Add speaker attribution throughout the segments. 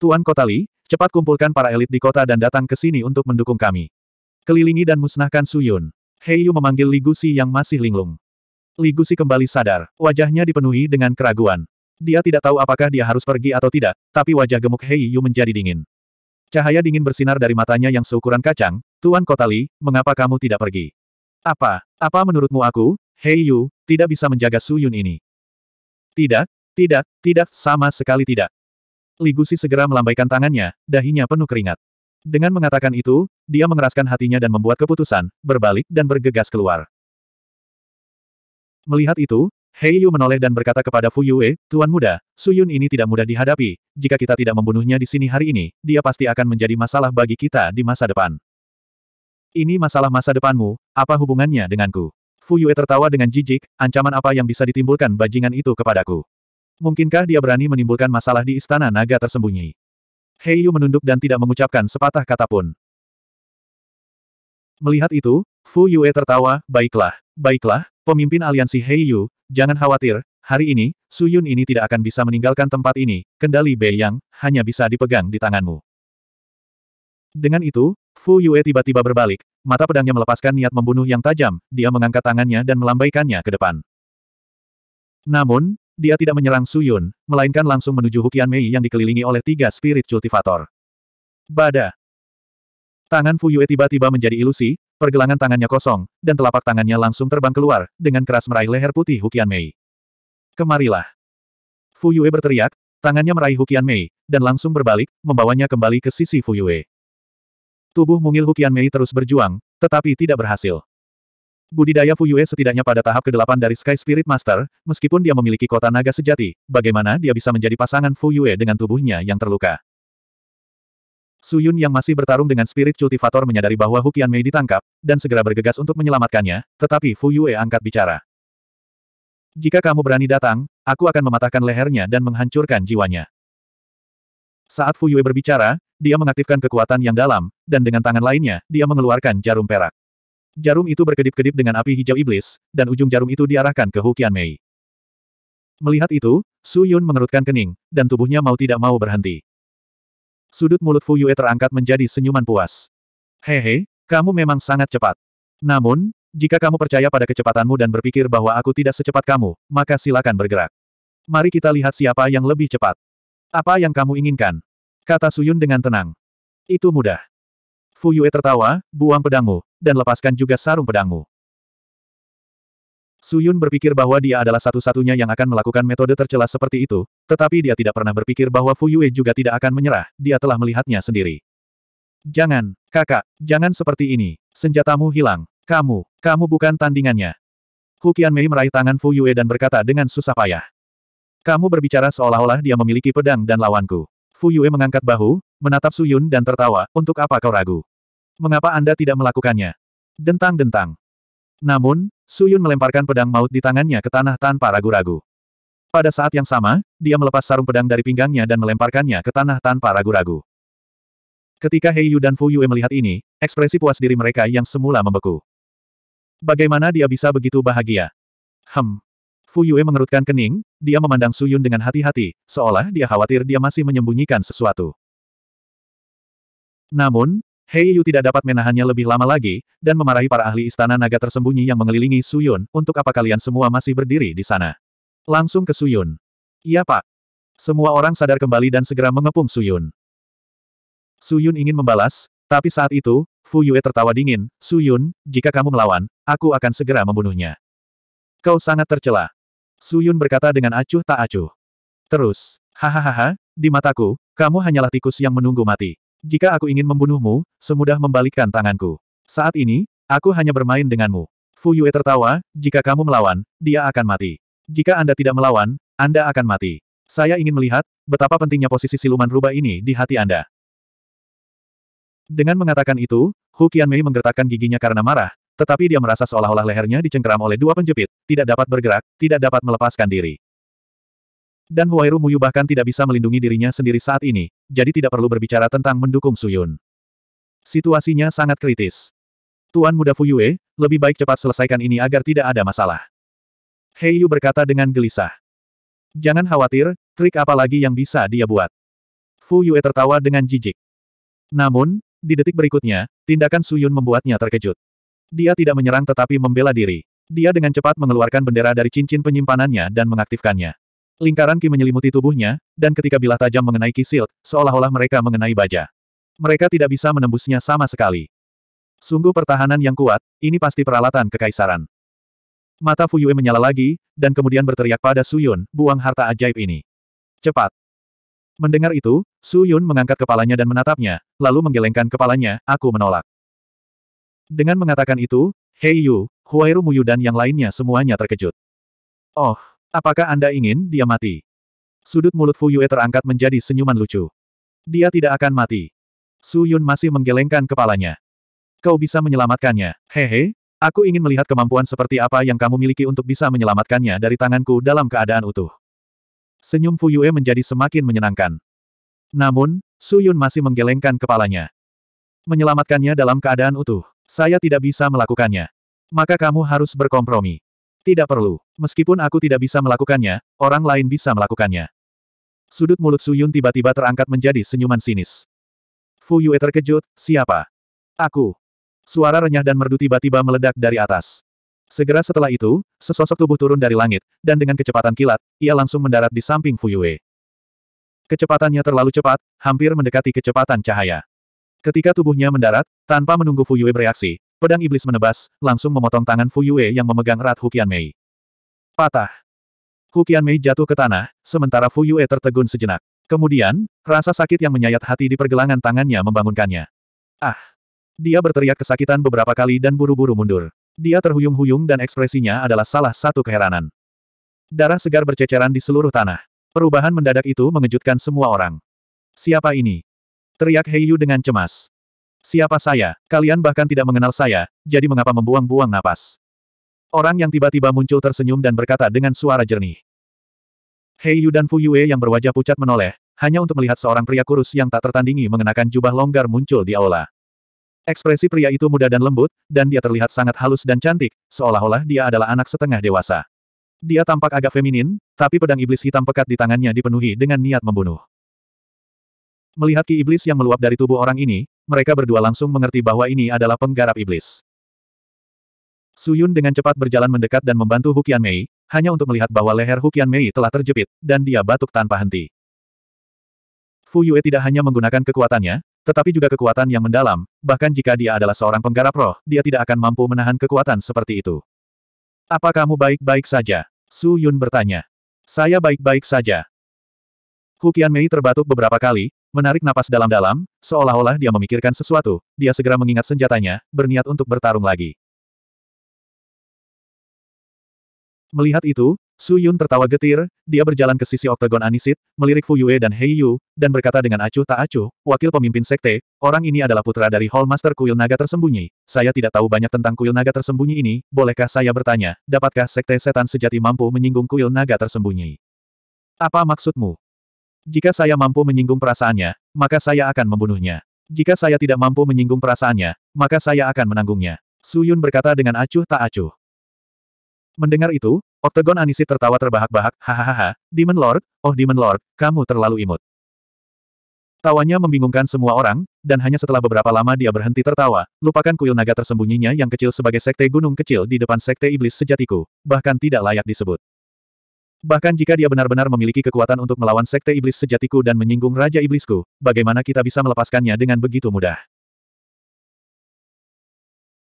Speaker 1: Tuan Kotali, cepat kumpulkan para elit di kota dan datang ke sini untuk mendukung kami. Kelilingi dan musnahkan Suyun. Heiyu memanggil Ligusi yang masih linglung. Ligusi kembali sadar, wajahnya dipenuhi dengan keraguan. Dia tidak tahu apakah dia harus pergi atau tidak, tapi wajah gemuk Heiyu menjadi dingin. Cahaya dingin bersinar dari matanya yang seukuran kacang, Tuan Kotali, mengapa kamu tidak pergi? Apa, apa menurutmu aku, Heiyu, tidak bisa menjaga Suyun ini? Tidak, tidak, tidak, sama sekali tidak. Ligusi segera melambaikan tangannya, dahinya penuh keringat. Dengan mengatakan itu, dia mengeraskan hatinya dan membuat keputusan, berbalik dan bergegas keluar. Melihat itu, Hei Yu menoleh dan berkata kepada Fu Yue, Tuan Muda, Suyun ini tidak mudah dihadapi, jika kita tidak membunuhnya di sini hari ini, dia pasti akan menjadi masalah bagi kita di masa depan. Ini masalah masa depanmu, apa hubungannya denganku? Fu Yue tertawa dengan jijik, ancaman apa yang bisa ditimbulkan bajingan itu kepadaku. Mungkinkah dia berani menimbulkan masalah di istana naga tersembunyi? Hei Yu menunduk dan tidak mengucapkan sepatah kata pun. Melihat itu, Fu Yue tertawa, baiklah, baiklah, pemimpin aliansi Hei Yu, jangan khawatir, hari ini, Su Yun ini tidak akan bisa meninggalkan tempat ini, kendali Bei Yang, hanya bisa dipegang di tanganmu. Dengan itu, Fu Yue tiba-tiba berbalik, mata pedangnya melepaskan niat membunuh yang tajam, dia mengangkat tangannya dan melambaikannya ke depan. Namun, dia tidak menyerang Su Yun, melainkan langsung menuju Hukian Mei yang dikelilingi oleh tiga spirit cultivator. Bada. Tangan Fu Yue tiba-tiba menjadi ilusi, pergelangan tangannya kosong, dan telapak tangannya langsung terbang keluar, dengan keras meraih leher putih Hukian Mei. Kemarilah. Fu Yue berteriak, tangannya meraih Hukian Mei, dan langsung berbalik, membawanya kembali ke sisi Fu Yue. Tubuh mungil Hukian Mei terus berjuang, tetapi tidak berhasil. Budidaya Fuyue setidaknya pada tahap ke-8 dari Sky Spirit Master, meskipun dia memiliki kota naga sejati, bagaimana dia bisa menjadi pasangan Fuyue dengan tubuhnya yang terluka? Suyun yang masih bertarung dengan spirit cultivator menyadari bahwa Hukian Mei ditangkap, dan segera bergegas untuk menyelamatkannya, tetapi Fu Yue angkat bicara. Jika kamu berani datang, aku akan mematahkan lehernya dan menghancurkan jiwanya. Saat Fu Yue berbicara, dia mengaktifkan kekuatan yang dalam, dan dengan tangan lainnya, dia mengeluarkan jarum perak. Jarum itu berkedip-kedip dengan api hijau iblis, dan ujung jarum itu diarahkan ke Hukian Mei. Melihat itu, Su Yun mengerutkan kening, dan tubuhnya mau tidak mau berhenti. Sudut mulut Fu Yue terangkat menjadi senyuman puas. Hehe, kamu memang sangat cepat. Namun, jika kamu percaya pada kecepatanmu dan berpikir bahwa aku tidak secepat kamu, maka silakan bergerak. Mari kita lihat siapa yang lebih cepat. Apa yang kamu
Speaker 2: inginkan? Kata Suyun dengan tenang. Itu mudah. Fu Yue tertawa, buang pedangmu, dan lepaskan juga sarung pedangmu. Suyun berpikir bahwa
Speaker 1: dia adalah satu-satunya yang akan melakukan metode tercela seperti itu, tetapi dia tidak pernah berpikir bahwa Fu Yue juga tidak akan menyerah, dia telah melihatnya sendiri. Jangan, kakak, jangan seperti ini, senjatamu hilang, kamu, kamu bukan tandingannya. Hukian Mei meraih tangan Fu Yue dan berkata dengan susah payah. Kamu berbicara seolah-olah dia memiliki pedang dan lawanku. Fu Yue mengangkat bahu, menatap Suyun dan tertawa, untuk apa kau ragu? mengapa Anda tidak melakukannya? Dentang-dentang. Namun, Suyun melemparkan pedang maut di tangannya ke tanah tanpa ragu-ragu. Pada saat yang sama, dia melepas sarung pedang dari pinggangnya dan melemparkannya ke tanah tanpa ragu-ragu. Ketika Hei Yu dan Fu Yue melihat ini, ekspresi puas diri mereka yang semula membeku. Bagaimana dia bisa begitu bahagia? Hem. Fu Yue mengerutkan kening, dia memandang Suyun dengan hati-hati, seolah dia khawatir dia masih menyembunyikan sesuatu. Namun, Hei Yu tidak dapat menahannya lebih lama lagi, dan memarahi para ahli istana naga tersembunyi yang mengelilingi Suyun, untuk apa kalian semua masih berdiri di sana? Langsung ke Suyun. Iya pak. Semua orang sadar kembali dan segera mengepung Suyun. Suyun ingin membalas, tapi saat itu, Fu Yue tertawa dingin, Suyun, jika kamu melawan, aku akan segera membunuhnya. Kau sangat tercela. Suyun berkata dengan acuh tak acuh. Terus, hahaha, di mataku, kamu hanyalah tikus yang menunggu mati. Jika aku ingin membunuhmu, semudah membalikkan tanganku. Saat ini, aku hanya bermain denganmu. Fu Yue tertawa, jika kamu melawan, dia akan mati. Jika Anda tidak melawan, Anda akan mati. Saya ingin melihat, betapa pentingnya posisi siluman rubah ini di hati Anda. Dengan mengatakan itu, Hu Mei menggertakkan giginya karena marah, tetapi dia merasa seolah-olah lehernya dicengkeram oleh dua penjepit, tidak dapat bergerak, tidak dapat melepaskan diri. Dan Huairu Muyu bahkan tidak bisa melindungi dirinya sendiri saat ini, jadi tidak perlu berbicara tentang mendukung Suyun. Situasinya sangat kritis. Tuan muda Fuyue, lebih baik cepat selesaikan ini agar tidak ada masalah. Hei Yu berkata dengan gelisah. Jangan khawatir, trik apa lagi yang bisa dia buat. Fu Yue tertawa dengan jijik. Namun, di detik berikutnya, tindakan Suyun membuatnya terkejut. Dia tidak menyerang tetapi membela diri. Dia dengan cepat mengeluarkan bendera dari cincin penyimpanannya dan mengaktifkannya. Lingkaran Ki menyelimuti tubuhnya, dan ketika bilah tajam mengenai Ki seolah-olah mereka mengenai baja. Mereka tidak bisa menembusnya sama sekali. Sungguh pertahanan yang kuat, ini pasti peralatan kekaisaran. Mata Fuyue menyala lagi, dan kemudian berteriak pada Suyun, buang harta ajaib ini. Cepat! Mendengar itu, Suyun mengangkat kepalanya dan menatapnya, lalu menggelengkan kepalanya, aku menolak. Dengan mengatakan itu, Hei Yu, Huairu Muyu dan yang lainnya semuanya terkejut. Oh, Apakah Anda ingin dia mati? Sudut mulut Fu Yue terangkat menjadi senyuman lucu. Dia tidak akan mati. Su Yun masih menggelengkan kepalanya. Kau bisa menyelamatkannya. Hehe, aku ingin melihat kemampuan seperti apa yang kamu miliki untuk bisa menyelamatkannya dari tanganku dalam keadaan utuh. Senyum Fu Yue menjadi semakin menyenangkan. Namun, Su Yun masih menggelengkan kepalanya. Menyelamatkannya dalam keadaan utuh. Saya tidak bisa melakukannya. Maka kamu harus berkompromi. Tidak perlu. Meskipun aku tidak bisa melakukannya, orang lain bisa melakukannya. Sudut mulut Su Yun tiba-tiba terangkat menjadi senyuman sinis. Fu Yue terkejut, siapa? Aku. Suara renyah dan merdu tiba-tiba meledak dari atas. Segera setelah itu, sesosok tubuh turun dari langit, dan dengan kecepatan kilat, ia langsung mendarat di samping Fu Yue. Kecepatannya terlalu cepat, hampir mendekati kecepatan cahaya. Ketika tubuhnya mendarat, tanpa menunggu Fu Yue bereaksi, Pedang iblis menebas, langsung memotong tangan Fu Yue yang memegang erat Hukian Mei. Patah. Hukian Mei jatuh ke tanah, sementara Fu Yue tertegun sejenak. Kemudian, rasa sakit yang menyayat hati di pergelangan tangannya membangunkannya. Ah! Dia berteriak kesakitan beberapa kali dan buru-buru mundur. Dia terhuyung-huyung dan ekspresinya adalah salah satu keheranan. Darah segar berceceran di seluruh tanah. Perubahan mendadak itu mengejutkan semua orang. Siapa ini? Teriak Heiyu dengan cemas. Siapa saya? Kalian bahkan tidak mengenal saya, jadi mengapa membuang-buang napas? Orang yang tiba-tiba muncul tersenyum dan berkata dengan suara jernih. Hei Yu dan Fu Yue yang berwajah pucat menoleh, hanya untuk melihat seorang pria kurus yang tak tertandingi mengenakan jubah longgar muncul di aula. Ekspresi pria itu muda dan lembut, dan dia terlihat sangat halus dan cantik, seolah-olah dia adalah anak setengah dewasa. Dia tampak agak feminin, tapi pedang iblis hitam pekat di tangannya dipenuhi dengan niat membunuh. Melihat ki iblis yang meluap dari tubuh orang ini, mereka berdua langsung mengerti bahwa ini adalah penggarap
Speaker 2: iblis. Suyun dengan cepat berjalan mendekat dan membantu Hukian Mei, hanya untuk melihat bahwa leher Hukian Mei telah terjepit, dan dia batuk tanpa henti. Fu
Speaker 1: Yue tidak hanya menggunakan kekuatannya, tetapi juga kekuatan yang mendalam, bahkan jika dia adalah seorang penggarap roh, dia tidak akan mampu menahan kekuatan seperti itu. Apa kamu baik-baik saja? Su Yun bertanya. Saya baik-baik saja. Hukian Mei terbatuk beberapa kali,
Speaker 2: Menarik napas dalam-dalam, seolah-olah dia memikirkan sesuatu, dia segera mengingat senjatanya, berniat untuk bertarung lagi. Melihat itu, Su Yun tertawa getir, dia berjalan ke sisi oktagon Anisit, melirik Fu Yue dan Hei Yu, dan berkata
Speaker 1: dengan acuh tak acuh, wakil pemimpin sekte, orang ini adalah putra dari Hall Master Kuil Naga Tersembunyi. Saya tidak tahu banyak tentang Kuil Naga Tersembunyi ini, bolehkah saya bertanya, dapatkah sekte setan sejati mampu menyinggung Kuil Naga Tersembunyi? Apa maksudmu? Jika saya mampu menyinggung perasaannya, maka saya akan membunuhnya. Jika saya tidak mampu menyinggung perasaannya, maka saya akan menanggungnya. Su Yun berkata dengan acuh tak acuh. Mendengar itu, Octagon Anisit tertawa terbahak-bahak, hahaha, Demon Lord, oh Demon Lord, kamu terlalu imut. Tawanya membingungkan semua orang, dan hanya setelah beberapa lama dia berhenti tertawa, lupakan kuil naga tersembunyinya yang kecil sebagai sekte gunung kecil di depan sekte iblis sejatiku, bahkan tidak layak disebut. Bahkan jika dia benar-benar memiliki kekuatan untuk melawan sekte iblis sejatiku dan menyinggung Raja Iblisku, bagaimana kita bisa melepaskannya dengan begitu mudah?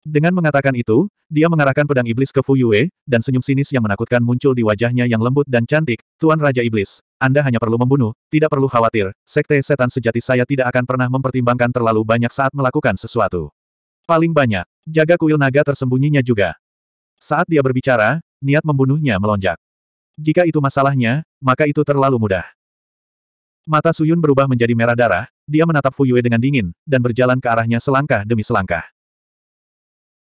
Speaker 1: Dengan mengatakan itu, dia mengarahkan pedang iblis ke Fu Yue, dan senyum sinis yang menakutkan muncul di wajahnya yang lembut dan cantik, Tuan Raja Iblis, Anda hanya perlu membunuh, tidak perlu khawatir, sekte setan sejati saya tidak akan pernah mempertimbangkan terlalu banyak saat melakukan sesuatu. Paling banyak, jaga kuil naga tersembunyinya juga. Saat dia berbicara, niat membunuhnya melonjak. Jika itu masalahnya, maka itu terlalu mudah. Mata Suyun berubah menjadi merah darah, dia menatap Fu Yue dengan dingin, dan berjalan ke arahnya selangkah demi selangkah.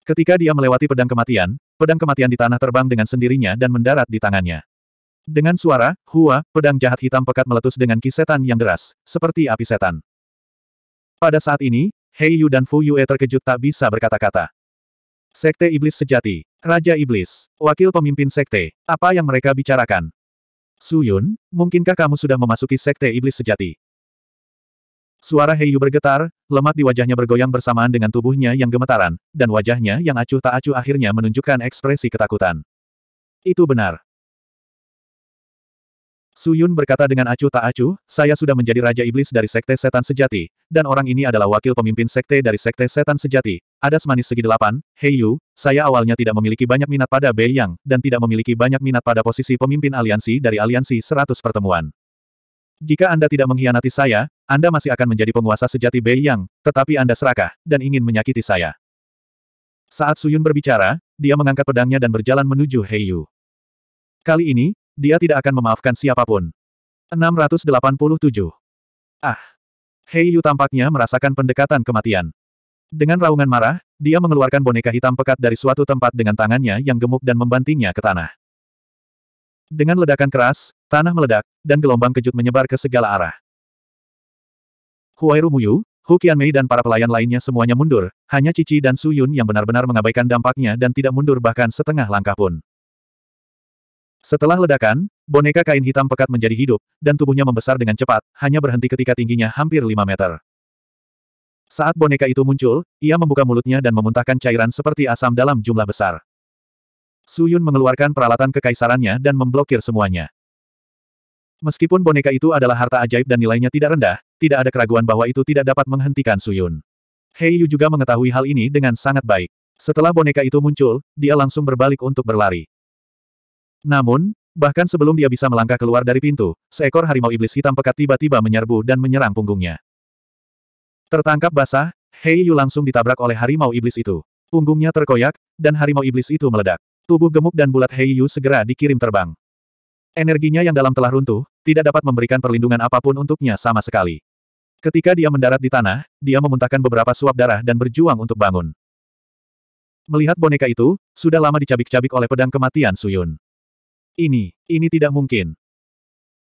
Speaker 1: Ketika dia melewati pedang kematian, pedang kematian di tanah terbang dengan sendirinya dan mendarat di tangannya. Dengan suara, hua, pedang jahat hitam pekat meletus dengan kisetan yang deras, seperti api setan. Pada saat ini, Hei Yu dan Fu Yue terkejut tak bisa berkata-kata. Sekte Iblis Sejati Raja Iblis, wakil pemimpin sekte, apa yang mereka bicarakan? Su Yun, mungkinkah kamu sudah memasuki sekte iblis sejati? Suara Heiyu bergetar, lemak di wajahnya bergoyang bersamaan dengan tubuhnya yang gemetaran, dan wajahnya yang acuh tak acuh akhirnya menunjukkan ekspresi ketakutan. Itu benar. Su Yun berkata dengan acuh tak acuh, saya sudah menjadi Raja Iblis dari Sekte Setan Sejati, dan orang ini adalah wakil pemimpin Sekte dari Sekte Setan Sejati. Ada semanis segi delapan, Hei Yu, saya awalnya tidak memiliki banyak minat pada Bei Yang, dan tidak memiliki banyak minat pada posisi pemimpin aliansi dari aliansi seratus pertemuan. Jika Anda tidak mengkhianati saya, Anda masih akan menjadi penguasa sejati Bei Yang, tetapi Anda serakah, dan ingin menyakiti saya. Saat Su Yun berbicara, dia mengangkat pedangnya dan berjalan menuju Hei Yu. Kali ini, dia tidak akan memaafkan siapapun. 687. Ah. Hei Yu tampaknya merasakan pendekatan kematian. Dengan raungan marah, dia mengeluarkan boneka hitam pekat dari suatu tempat dengan tangannya yang gemuk dan membantingnya ke tanah. Dengan ledakan keras, tanah meledak, dan gelombang kejut menyebar ke segala arah. Huairu Muyu, Hu Qianmei dan para pelayan lainnya semuanya mundur, hanya Cici dan Su Yun yang benar-benar mengabaikan dampaknya dan tidak mundur bahkan setengah langkah pun. Setelah ledakan, boneka kain hitam pekat menjadi hidup, dan tubuhnya membesar dengan cepat, hanya berhenti ketika tingginya hampir 5 meter. Saat boneka itu muncul, ia membuka mulutnya dan memuntahkan cairan seperti asam dalam jumlah besar. Suyun mengeluarkan peralatan kekaisarannya dan memblokir semuanya. Meskipun boneka itu adalah harta ajaib dan nilainya tidak rendah, tidak ada keraguan bahwa itu tidak dapat menghentikan Suyun. Hei Yu juga mengetahui hal ini dengan sangat baik. Setelah boneka itu muncul, dia langsung berbalik untuk berlari. Namun, bahkan sebelum dia bisa melangkah keluar dari pintu, seekor harimau iblis hitam pekat tiba-tiba menyerbu dan menyerang punggungnya. Tertangkap basah, Hei Yu langsung ditabrak oleh harimau iblis itu. Punggungnya terkoyak, dan harimau iblis itu meledak. Tubuh gemuk dan bulat Hei Yu segera dikirim terbang. Energinya yang dalam telah runtuh, tidak dapat memberikan perlindungan apapun untuknya sama sekali. Ketika dia mendarat di tanah, dia memuntahkan beberapa suap darah dan berjuang untuk bangun. Melihat boneka itu, sudah lama dicabik-cabik oleh pedang kematian Suyun. Ini, ini tidak mungkin.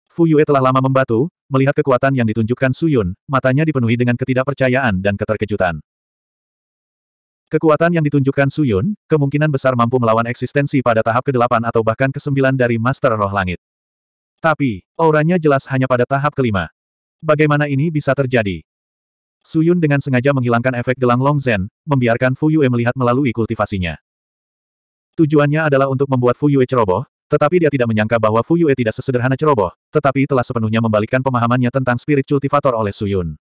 Speaker 1: Fu Yue telah lama membatu, melihat kekuatan yang ditunjukkan Su Yun, matanya dipenuhi dengan ketidakpercayaan dan keterkejutan. Kekuatan yang ditunjukkan Su Yun, kemungkinan besar mampu melawan eksistensi pada tahap ke-8 atau bahkan ke-9 dari Master Roh Langit. Tapi, auranya jelas hanya pada tahap kelima. Bagaimana ini bisa terjadi? Su Yun dengan sengaja menghilangkan efek gelang Long Zen, membiarkan Fu Yue melihat melalui kultivasinya. Tujuannya adalah untuk membuat Fu Yue ceroboh, tetapi dia tidak menyangka bahwa Fu Yue tidak sesederhana ceroboh, tetapi telah sepenuhnya membalikkan pemahamannya tentang spirit kultivator oleh Su Yun.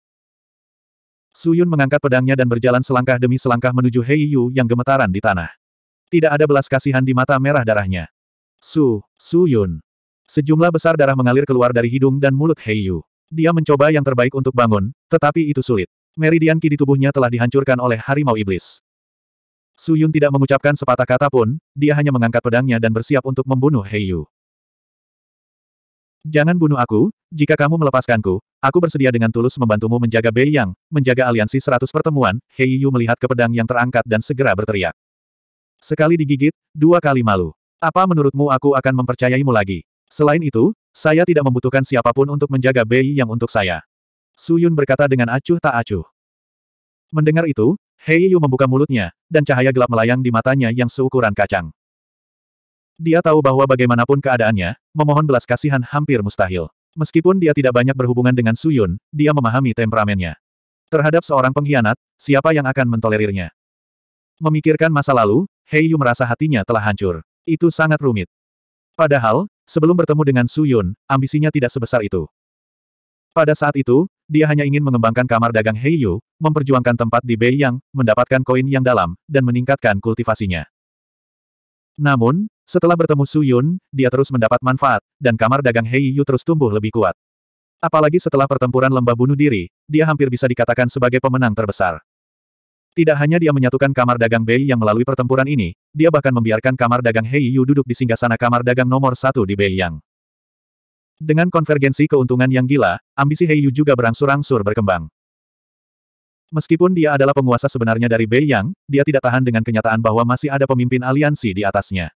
Speaker 1: Su Yun mengangkat pedangnya dan berjalan selangkah demi selangkah menuju Hei Yu yang gemetaran di tanah. Tidak ada belas kasihan di mata merah darahnya. Su, Su Yun. Sejumlah besar darah mengalir keluar dari hidung dan mulut Hei Yu. Dia mencoba yang terbaik untuk bangun, tetapi itu sulit. Meridian ki di tubuhnya telah dihancurkan oleh harimau iblis. Su Yun tidak mengucapkan sepatah kata pun, dia hanya mengangkat pedangnya dan bersiap untuk membunuh Yu. Jangan bunuh aku, jika kamu melepaskanku, aku bersedia dengan tulus membantumu menjaga Bei Yang, menjaga aliansi seratus pertemuan, Yu melihat ke pedang yang terangkat dan segera berteriak. Sekali digigit, dua kali malu. Apa menurutmu aku akan mempercayaimu lagi? Selain itu, saya tidak membutuhkan siapapun untuk menjaga Bei Yang untuk saya. Su Yun berkata dengan acuh tak acuh. Mendengar itu, Hei Yu membuka mulutnya, dan cahaya gelap melayang di matanya yang seukuran kacang. Dia tahu bahwa bagaimanapun keadaannya, memohon belas kasihan hampir mustahil. Meskipun dia tidak banyak berhubungan dengan Suyun, dia memahami temperamennya. Terhadap seorang pengkhianat, siapa yang akan mentolerirnya? Memikirkan masa lalu, Hei Yu merasa hatinya telah hancur. Itu sangat rumit. Padahal, sebelum bertemu dengan Suyun, ambisinya tidak sebesar itu. Pada saat itu, dia hanya ingin mengembangkan kamar dagang Heiyu, memperjuangkan tempat di Beiyang, mendapatkan koin yang dalam, dan meningkatkan kultivasinya. Namun, setelah bertemu Su Yun, dia terus mendapat manfaat, dan kamar dagang Heiyu terus tumbuh lebih kuat. Apalagi setelah pertempuran lembah bunuh diri, dia hampir bisa dikatakan sebagai pemenang terbesar. Tidak hanya dia menyatukan kamar dagang Bei yang melalui pertempuran ini, dia bahkan membiarkan kamar dagang Hei Yu duduk di singgasana kamar dagang nomor satu di Bei Yang. Dengan konvergensi keuntungan yang gila, ambisi Heiyu juga berangsur-angsur berkembang. Meskipun dia adalah penguasa sebenarnya dari Bei Yang, dia tidak tahan dengan kenyataan bahwa masih ada pemimpin aliansi di atasnya.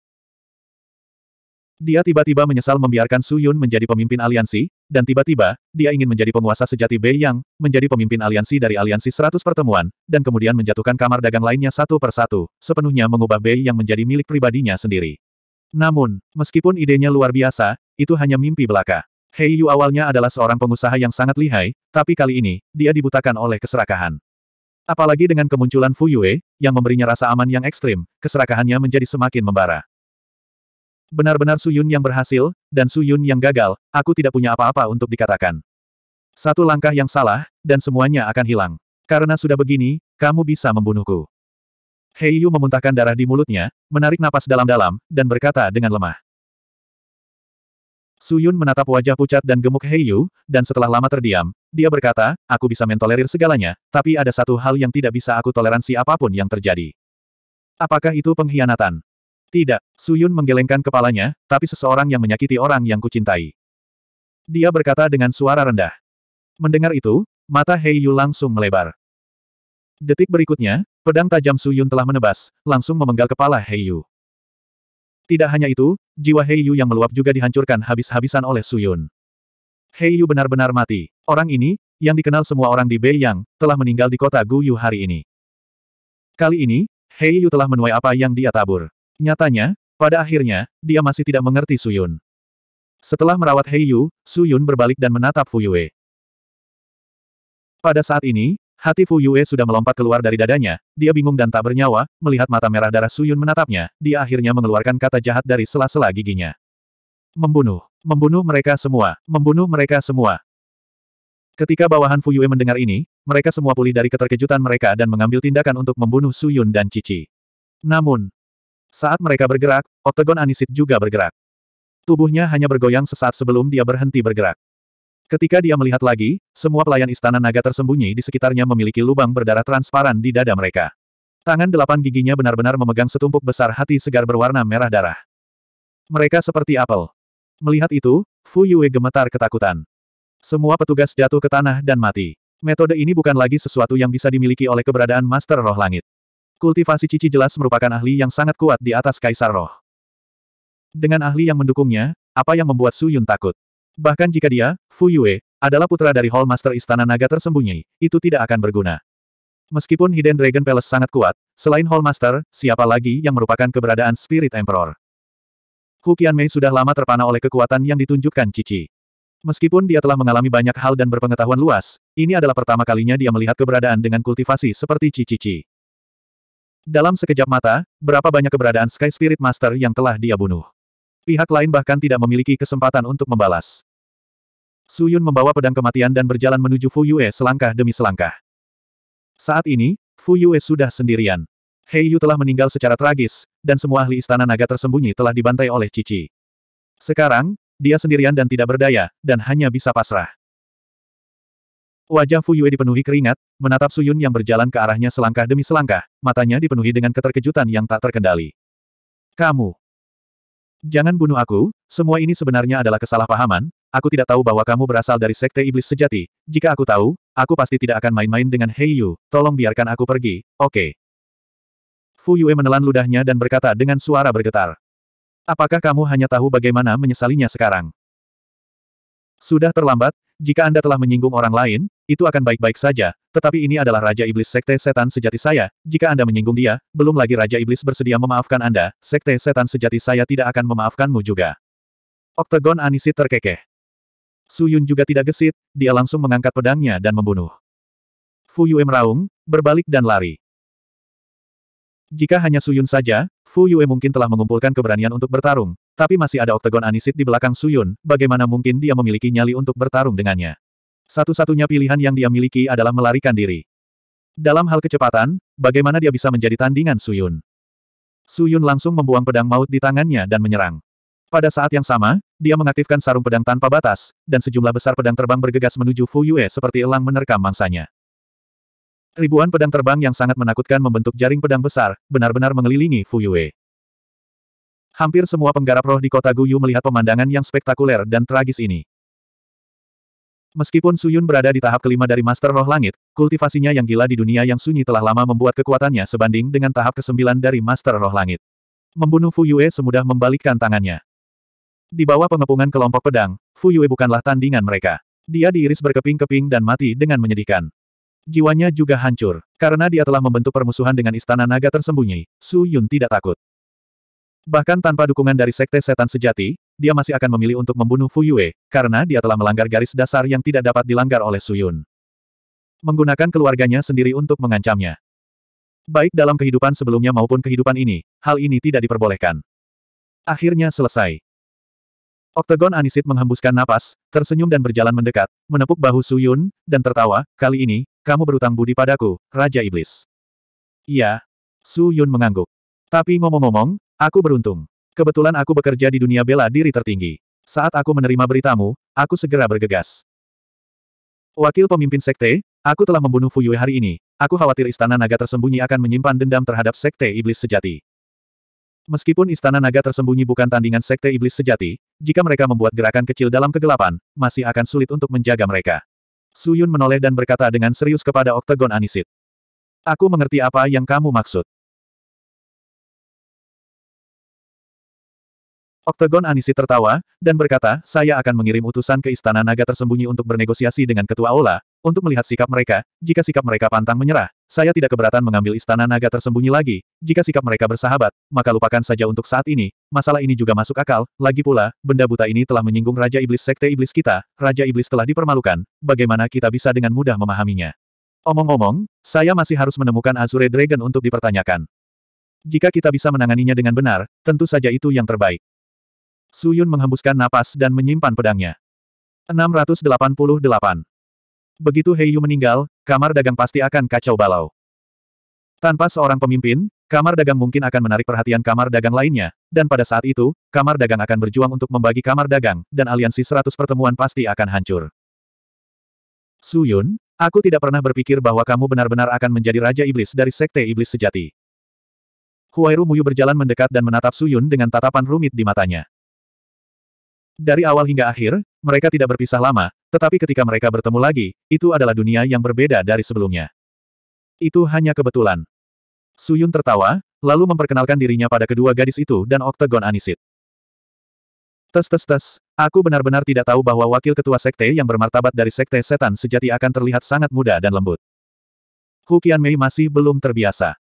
Speaker 1: Dia tiba-tiba menyesal membiarkan Su Yun menjadi pemimpin aliansi, dan tiba-tiba, dia ingin menjadi penguasa sejati Bei Yang, menjadi pemimpin aliansi dari aliansi seratus pertemuan, dan kemudian menjatuhkan kamar dagang lainnya satu per satu, sepenuhnya mengubah Bei Yang menjadi milik pribadinya sendiri. Namun, meskipun idenya luar biasa, itu hanya mimpi belaka. Hei Yu awalnya adalah seorang pengusaha yang sangat lihai, tapi kali ini, dia dibutakan oleh keserakahan. Apalagi dengan kemunculan Fu Yue, yang memberinya rasa aman yang ekstrim, keserakahannya menjadi semakin membara. Benar-benar Su Yun yang berhasil, dan Su Yun yang gagal, aku tidak punya apa-apa untuk dikatakan. Satu langkah yang salah, dan semuanya akan hilang. Karena sudah begini, kamu bisa membunuhku. Hei Yu memuntahkan darah di mulutnya, menarik napas dalam-dalam, dan berkata dengan lemah. Su Yun menatap wajah pucat dan gemuk Hei Yu, dan setelah lama terdiam, dia berkata, aku bisa mentolerir segalanya, tapi ada satu hal yang tidak bisa aku toleransi apapun yang terjadi. Apakah itu pengkhianatan? Tidak, Su Yun menggelengkan kepalanya, tapi seseorang yang menyakiti orang yang kucintai. Dia berkata dengan suara rendah. Mendengar itu, mata Hei Yu langsung melebar. Detik berikutnya, pedang tajam Su Yun telah menebas, langsung memenggal kepala Hei Yu. Tidak hanya itu, jiwa Hei Yu yang meluap juga dihancurkan habis-habisan oleh Su Yun. Hei Yu benar-benar mati. Orang ini, yang dikenal semua orang di Yang, telah meninggal di kota Guyu hari ini. Kali ini, Hei Yu telah menuai apa yang dia tabur. Nyatanya, pada akhirnya, dia masih tidak mengerti Su Yun. Setelah merawat Hei Yu, Su Yun berbalik dan menatap Fuyue. Pada saat ini, Hati Fu Yue sudah melompat keluar dari dadanya, dia bingung dan tak bernyawa, melihat mata merah darah Suyun menatapnya, dia akhirnya mengeluarkan kata jahat dari sela-sela giginya. Membunuh. Membunuh mereka semua. Membunuh mereka semua. Ketika bawahan Fu Yue mendengar ini, mereka semua pulih dari keterkejutan mereka dan mengambil tindakan untuk membunuh Suyun dan Cici. Namun, saat mereka bergerak, Octagon Anisit juga bergerak. Tubuhnya hanya bergoyang sesaat sebelum dia berhenti bergerak. Ketika dia melihat lagi, semua pelayan istana naga tersembunyi di sekitarnya memiliki lubang berdarah transparan di dada mereka. Tangan delapan giginya benar-benar memegang setumpuk besar hati segar berwarna merah darah. Mereka seperti apel. Melihat itu, Fu Yue gemetar ketakutan. Semua petugas jatuh ke tanah dan mati. Metode ini bukan lagi sesuatu yang bisa dimiliki oleh keberadaan Master Roh Langit. Kultivasi Cici jelas merupakan ahli yang sangat kuat di atas Kaisar Roh. Dengan ahli yang mendukungnya, apa yang membuat Su Yun takut? Bahkan jika dia, Fu Yue, adalah putra dari Hall Master Istana Naga tersembunyi, itu tidak akan berguna. Meskipun Hidden Dragon Palace sangat kuat, selain Hall Master, siapa lagi yang merupakan keberadaan Spirit Emperor? Hu Qianmei sudah lama terpana oleh kekuatan yang ditunjukkan Cici. Meskipun dia telah mengalami banyak hal dan berpengetahuan luas, ini adalah pertama kalinya dia melihat keberadaan dengan kultivasi seperti Cici. Dalam sekejap mata, berapa banyak keberadaan Sky Spirit Master yang telah dia bunuh. Pihak lain bahkan tidak memiliki kesempatan untuk membalas. Su Yun membawa pedang kematian dan berjalan menuju Fu Yue selangkah demi selangkah. Saat ini, Fu Yue sudah sendirian. Hei Yu telah meninggal secara tragis, dan semua ahli istana naga tersembunyi telah dibantai oleh Cici. Sekarang, dia sendirian dan tidak berdaya, dan hanya bisa pasrah. Wajah Fu Yue dipenuhi keringat, menatap Su Yun yang berjalan ke arahnya selangkah demi selangkah, matanya dipenuhi dengan keterkejutan yang tak terkendali. Kamu, Jangan bunuh aku, semua ini sebenarnya adalah kesalahpahaman, aku tidak tahu bahwa kamu berasal dari sekte iblis sejati. Jika aku tahu, aku pasti tidak akan main-main dengan Hei Yu, tolong biarkan aku pergi, oke. Okay. Fu Yue menelan ludahnya dan berkata dengan suara bergetar. Apakah kamu hanya tahu bagaimana menyesalinya sekarang? Sudah terlambat, jika Anda telah menyinggung orang lain, itu akan baik-baik saja, tetapi ini adalah Raja Iblis Sekte Setan Sejati saya, jika Anda menyinggung dia, belum lagi Raja Iblis bersedia memaafkan Anda, Sekte Setan Sejati saya tidak akan memaafkanmu juga.
Speaker 2: Oktagon Anisit terkekeh. Su Yun juga tidak gesit, dia langsung mengangkat pedangnya dan membunuh. Fu Yue meraung, berbalik dan lari.
Speaker 1: Jika hanya Su Yun saja, Fu Yue mungkin telah mengumpulkan keberanian untuk bertarung, tapi masih ada oktagon anisit di belakang Suyun, bagaimana mungkin dia memiliki nyali untuk bertarung dengannya. Satu-satunya pilihan yang dia miliki adalah melarikan diri. Dalam hal kecepatan, bagaimana dia bisa menjadi tandingan Suyun? Suyun langsung membuang pedang maut di tangannya dan menyerang. Pada saat yang sama, dia mengaktifkan sarung pedang tanpa batas, dan sejumlah besar pedang terbang bergegas menuju Fu Yue seperti elang menerkam mangsanya. Ribuan pedang terbang yang sangat menakutkan membentuk jaring pedang besar, benar-benar mengelilingi Fu Yue. Hampir semua penggarap roh di kota Guyu melihat pemandangan yang spektakuler dan tragis ini. Meskipun Suyun berada di tahap kelima dari Master Roh Langit, kultivasinya yang gila di dunia yang sunyi telah lama membuat kekuatannya sebanding dengan tahap kesembilan dari Master Roh Langit. Membunuh Fu Yue semudah membalikkan tangannya. Di bawah pengepungan kelompok pedang, Fu Yue bukanlah tandingan mereka. Dia diiris berkeping-keping dan mati dengan menyedihkan. Jiwanya juga hancur. Karena dia telah membentuk permusuhan dengan istana naga tersembunyi, Su Yun tidak takut. Bahkan tanpa dukungan dari Sekte Setan Sejati, dia masih akan memilih untuk membunuh Fu Yue, karena dia telah melanggar garis dasar yang tidak dapat dilanggar oleh Su Yun.
Speaker 2: Menggunakan keluarganya sendiri untuk mengancamnya. Baik dalam kehidupan sebelumnya maupun kehidupan ini, hal ini tidak diperbolehkan. Akhirnya selesai.
Speaker 1: Oktagon Anisit menghembuskan napas, tersenyum dan berjalan mendekat, menepuk bahu Su Yun, dan tertawa, kali ini, kamu berutang budi padaku, Raja Iblis. Iya. Su Yun mengangguk. Tapi ngomong-ngomong, Aku beruntung. Kebetulan aku bekerja di dunia bela diri tertinggi. Saat aku menerima beritamu, aku segera bergegas. Wakil pemimpin sekte, aku telah membunuh Fuyue hari ini. Aku khawatir istana naga tersembunyi akan menyimpan dendam terhadap sekte iblis sejati. Meskipun istana naga tersembunyi bukan tandingan sekte iblis sejati, jika mereka membuat gerakan kecil dalam kegelapan, masih akan sulit untuk menjaga mereka. Suyun menoleh dan
Speaker 2: berkata dengan serius kepada Oktagon Anisit. Aku mengerti apa yang kamu maksud. Oktagon Anisi tertawa, dan berkata, saya akan mengirim utusan ke Istana Naga tersembunyi untuk bernegosiasi dengan Ketua Aula, untuk
Speaker 1: melihat sikap mereka, jika sikap mereka pantang menyerah, saya tidak keberatan mengambil Istana Naga tersembunyi lagi, jika sikap mereka bersahabat, maka lupakan saja untuk saat ini, masalah ini juga masuk akal, lagi pula, benda buta ini telah menyinggung Raja Iblis Sekte Iblis kita, Raja Iblis telah dipermalukan, bagaimana kita bisa dengan mudah memahaminya. Omong-omong, saya masih harus menemukan Azure Dragon untuk dipertanyakan. Jika kita bisa menanganinya dengan benar, tentu saja itu yang terbaik. Su Yun menghembuskan napas dan menyimpan pedangnya. 688. Begitu Yu meninggal, kamar dagang pasti akan kacau balau. Tanpa seorang pemimpin, kamar dagang mungkin akan menarik perhatian kamar dagang lainnya, dan pada saat itu, kamar dagang akan berjuang untuk membagi kamar dagang, dan aliansi 100 pertemuan pasti akan hancur. Su Yun, aku tidak pernah berpikir bahwa kamu benar-benar akan menjadi Raja Iblis dari Sekte Iblis Sejati. Huairu Muyu berjalan mendekat dan menatap Su Yun dengan tatapan rumit di matanya. Dari awal hingga akhir, mereka tidak berpisah lama, tetapi ketika mereka bertemu lagi, itu adalah dunia yang berbeda dari sebelumnya. Itu hanya kebetulan. Suyun tertawa, lalu memperkenalkan dirinya pada kedua gadis itu dan Oktagon Anisit. Tes tes tes, aku benar-benar tidak tahu bahwa wakil ketua sekte yang bermartabat dari sekte setan sejati akan terlihat
Speaker 2: sangat muda dan lembut. Hu Mei masih belum terbiasa.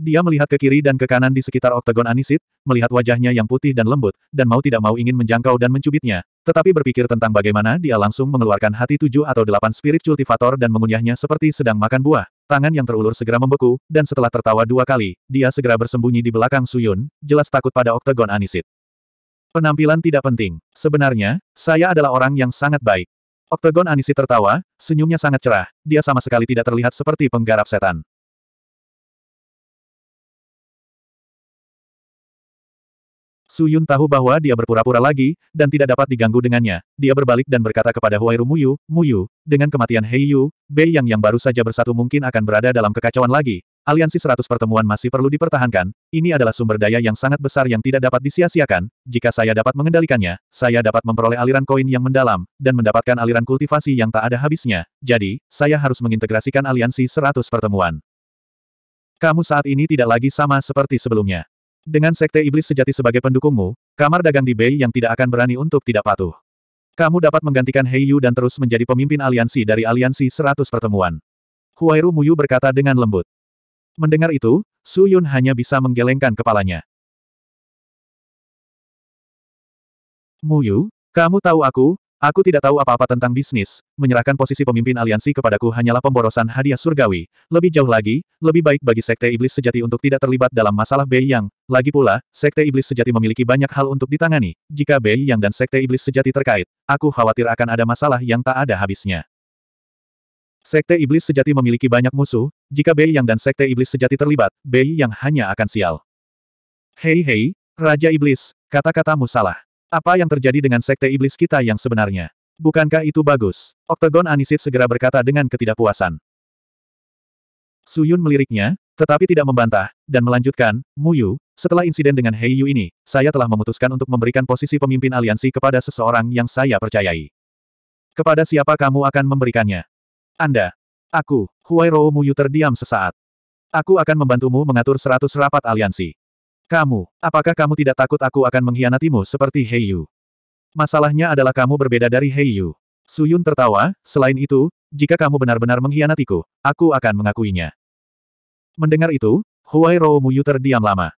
Speaker 2: Dia melihat ke kiri dan ke kanan di sekitar oktagon Anisit, melihat wajahnya yang putih
Speaker 1: dan lembut, dan mau tidak mau ingin menjangkau dan mencubitnya, tetapi berpikir tentang bagaimana dia langsung mengeluarkan hati tujuh atau delapan spirit cultivator dan mengunyahnya seperti sedang makan buah. Tangan yang terulur segera membeku, dan setelah tertawa dua kali, dia segera bersembunyi di belakang Suyun, jelas takut pada oktagon Anisit. Penampilan tidak penting. Sebenarnya, saya adalah orang yang sangat baik. Oktagon
Speaker 2: Anisit tertawa, senyumnya sangat cerah, dia sama sekali tidak terlihat seperti penggarap setan. Su Yun tahu bahwa dia berpura-pura lagi, dan tidak dapat diganggu dengannya. Dia berbalik dan berkata kepada Huairu Muyu,
Speaker 1: Muyu, dengan kematian Hei Yu, Bei Yang yang baru saja bersatu mungkin akan berada dalam kekacauan lagi. Aliansi seratus pertemuan masih perlu dipertahankan, ini adalah sumber daya yang sangat besar yang tidak dapat disia-siakan. Jika saya dapat mengendalikannya, saya dapat memperoleh aliran koin yang mendalam, dan mendapatkan aliran kultivasi yang tak ada habisnya. Jadi, saya harus mengintegrasikan aliansi seratus pertemuan. Kamu saat ini tidak lagi sama seperti sebelumnya. Dengan sekte iblis sejati sebagai pendukungmu, kamar dagang di Bei yang tidak akan berani untuk tidak patuh. Kamu dapat menggantikan Yu dan terus menjadi pemimpin aliansi dari aliansi seratus pertemuan. Huairu Muyu berkata dengan lembut.
Speaker 2: Mendengar itu, Su Yun hanya bisa menggelengkan kepalanya. Muyu, kamu tahu aku, Aku tidak tahu apa-apa tentang bisnis,
Speaker 1: menyerahkan posisi pemimpin aliansi kepadaku hanyalah pemborosan hadiah surgawi. Lebih jauh lagi, lebih baik bagi Sekte Iblis Sejati untuk tidak terlibat dalam masalah Bei Yang. Lagi pula, Sekte Iblis Sejati memiliki banyak hal untuk ditangani. Jika Bei Yang dan Sekte Iblis Sejati terkait, aku khawatir akan ada masalah yang tak ada habisnya. Sekte Iblis Sejati memiliki banyak musuh, jika Bei Yang dan Sekte Iblis Sejati terlibat, Bei Yang hanya akan sial. Hei hei, Raja Iblis, kata-katamu salah. Apa yang terjadi dengan sekte iblis kita yang sebenarnya? Bukankah itu bagus? Oktagon Anisit segera berkata dengan ketidakpuasan. Suyun meliriknya, tetapi tidak membantah, dan melanjutkan, Muyu, setelah insiden dengan Hei Yu ini, saya telah memutuskan untuk memberikan posisi pemimpin aliansi kepada seseorang yang saya percayai. Kepada siapa kamu akan memberikannya? Anda. Aku, Huai Rou Muyu terdiam sesaat. Aku akan membantumu mengatur seratus rapat aliansi. Kamu, apakah kamu tidak takut aku akan mengkhianatimu seperti Heiyu? Masalahnya adalah kamu berbeda dari Heiyu. Suyun tertawa, selain itu, jika kamu benar-benar mengkhianatiku, aku akan mengakuinya. Mendengar itu, Huai Rou Muyu terdiam lama.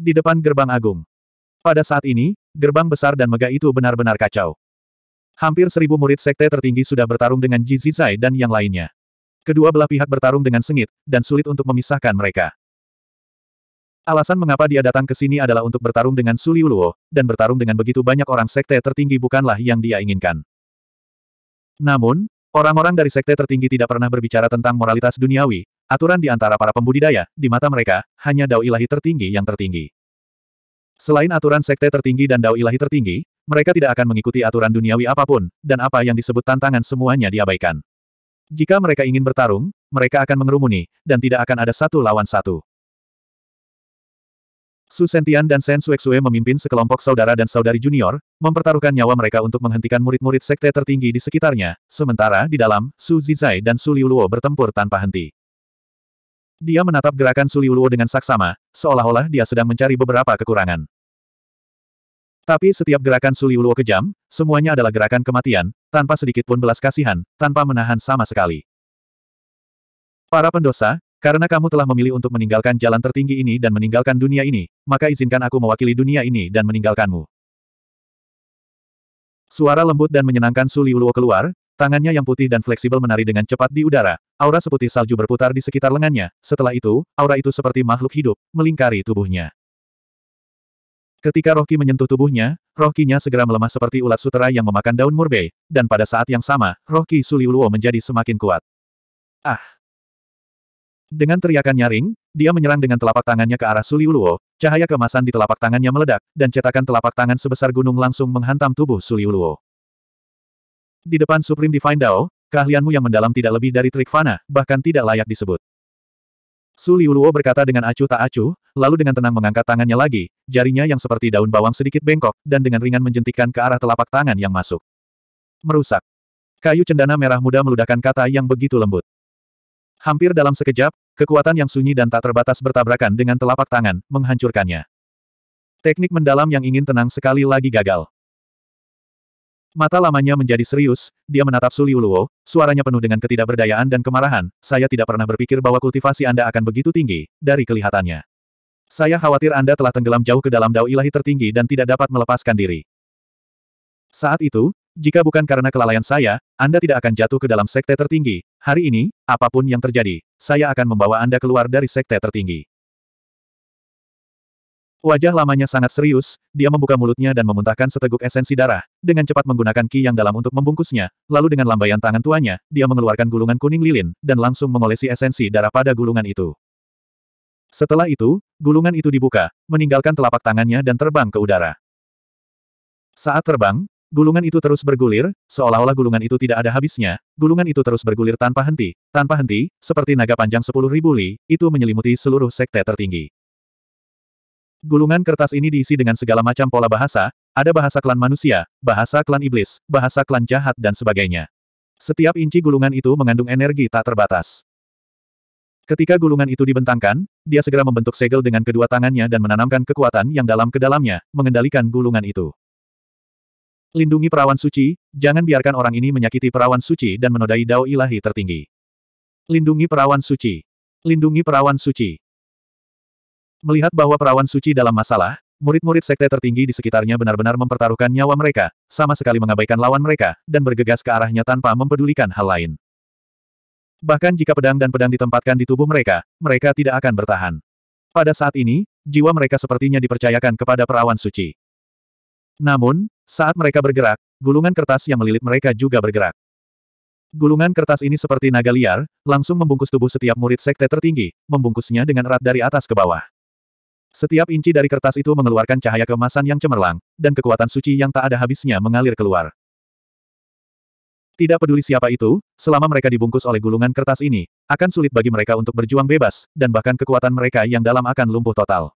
Speaker 1: Di depan gerbang agung. Pada saat ini, gerbang besar dan megah itu benar-benar kacau. Hampir seribu murid sekte tertinggi sudah bertarung dengan Ji Zizai dan yang lainnya. Kedua belah pihak bertarung dengan sengit, dan sulit untuk memisahkan mereka. Alasan mengapa dia datang ke sini adalah untuk bertarung dengan Suliuluo Uluo, dan bertarung dengan begitu banyak orang sekte tertinggi bukanlah yang dia inginkan. Namun, orang-orang dari sekte tertinggi tidak pernah berbicara tentang moralitas duniawi, aturan di antara para pembudidaya, di mata mereka, hanya dao ilahi tertinggi yang tertinggi. Selain aturan sekte tertinggi dan dao ilahi tertinggi, mereka tidak akan mengikuti aturan duniawi apapun, dan apa yang disebut tantangan semuanya diabaikan. Jika mereka ingin bertarung, mereka akan mengerumuni, dan tidak akan ada satu lawan satu. Su Sentian dan Sen Suexue memimpin sekelompok saudara dan saudari junior, mempertaruhkan nyawa mereka untuk menghentikan murid-murid sekte tertinggi di sekitarnya, sementara di dalam, Su Zizai dan Su Liuluo bertempur tanpa henti. Dia menatap gerakan Su Liuluo dengan saksama, seolah-olah dia sedang mencari beberapa kekurangan. Tapi setiap gerakan Su Liuluo kejam, semuanya adalah gerakan kematian, tanpa sedikit pun belas kasihan, tanpa menahan sama sekali. Para pendosa, karena kamu telah memilih untuk meninggalkan jalan tertinggi ini dan meninggalkan dunia ini, maka izinkan aku mewakili dunia ini dan meninggalkanmu. Suara lembut dan menyenangkan Suli Uluo keluar, tangannya yang putih dan fleksibel menari dengan cepat di udara, aura seputih salju berputar di sekitar lengannya, setelah itu, aura itu seperti makhluk hidup, melingkari tubuhnya. Ketika Rohki menyentuh tubuhnya, rohkinya segera melemah seperti ulat sutera yang memakan daun murbei, dan pada saat yang sama, Rohki Suliuluo menjadi semakin kuat. Ah! Dengan teriakan nyaring, dia menyerang dengan telapak tangannya ke arah Suliuluo, cahaya kemasan di telapak tangannya meledak, dan cetakan telapak tangan sebesar gunung langsung menghantam tubuh Suliuluo. Di depan Supreme Divine Dao, keahlianmu yang mendalam tidak lebih dari trik fana, bahkan tidak layak disebut. Suliuluo berkata dengan acuh tak acuh, lalu dengan tenang mengangkat tangannya lagi, jarinya yang seperti daun bawang sedikit bengkok, dan dengan ringan menjentikan ke arah telapak tangan yang masuk. Merusak. Kayu cendana merah muda meludahkan kata yang begitu lembut. Hampir dalam sekejap, kekuatan yang sunyi dan tak terbatas bertabrakan dengan telapak tangan, menghancurkannya. Teknik mendalam yang ingin tenang sekali lagi gagal. Mata lamanya menjadi serius, dia menatap Suliuluo, suaranya penuh dengan ketidakberdayaan dan kemarahan, saya tidak pernah berpikir bahwa kultivasi Anda akan begitu tinggi, dari kelihatannya. Saya khawatir Anda telah tenggelam jauh ke dalam dao ilahi tertinggi dan tidak dapat melepaskan diri. Saat itu, jika bukan karena kelalaian saya, Anda tidak akan jatuh ke dalam sekte tertinggi. Hari ini, apapun yang terjadi, saya akan membawa Anda keluar dari sekte tertinggi. Wajah lamanya sangat serius, dia membuka mulutnya dan memuntahkan seteguk esensi darah, dengan cepat menggunakan ki yang dalam untuk membungkusnya, lalu dengan lambaian tangan tuanya, dia mengeluarkan gulungan kuning lilin, dan langsung mengolesi esensi darah pada gulungan itu. Setelah itu, gulungan itu dibuka, meninggalkan telapak tangannya dan terbang ke udara. Saat terbang, Gulungan itu terus bergulir, seolah-olah gulungan itu tidak ada habisnya, gulungan itu terus bergulir tanpa henti, tanpa henti, seperti naga panjang sepuluh ribu li, itu menyelimuti seluruh sekte tertinggi. Gulungan kertas ini diisi dengan segala macam pola bahasa, ada bahasa klan manusia, bahasa klan iblis, bahasa klan jahat dan sebagainya. Setiap inci gulungan itu mengandung energi tak terbatas. Ketika gulungan itu dibentangkan, dia segera membentuk segel dengan kedua tangannya dan menanamkan kekuatan yang dalam ke dalamnya, mengendalikan gulungan itu. Lindungi perawan suci, jangan biarkan orang ini menyakiti perawan suci dan menodai dao ilahi tertinggi. Lindungi perawan suci. Lindungi perawan suci. Melihat bahwa perawan suci dalam masalah, murid-murid sekte tertinggi di sekitarnya benar-benar mempertaruhkan nyawa mereka, sama sekali mengabaikan lawan mereka, dan bergegas ke arahnya tanpa mempedulikan hal lain. Bahkan jika pedang dan pedang ditempatkan di tubuh mereka, mereka tidak akan bertahan. Pada saat ini, jiwa mereka sepertinya dipercayakan kepada perawan suci. Namun, saat mereka bergerak, gulungan kertas yang melilit mereka juga bergerak. Gulungan kertas ini seperti naga liar, langsung membungkus tubuh setiap murid sekte tertinggi, membungkusnya dengan erat dari atas ke bawah. Setiap inci dari kertas itu mengeluarkan cahaya kemasan yang cemerlang, dan kekuatan suci yang tak ada habisnya mengalir keluar. Tidak peduli siapa itu, selama mereka dibungkus oleh gulungan kertas ini, akan sulit bagi mereka untuk berjuang bebas, dan bahkan kekuatan mereka yang dalam akan lumpuh total.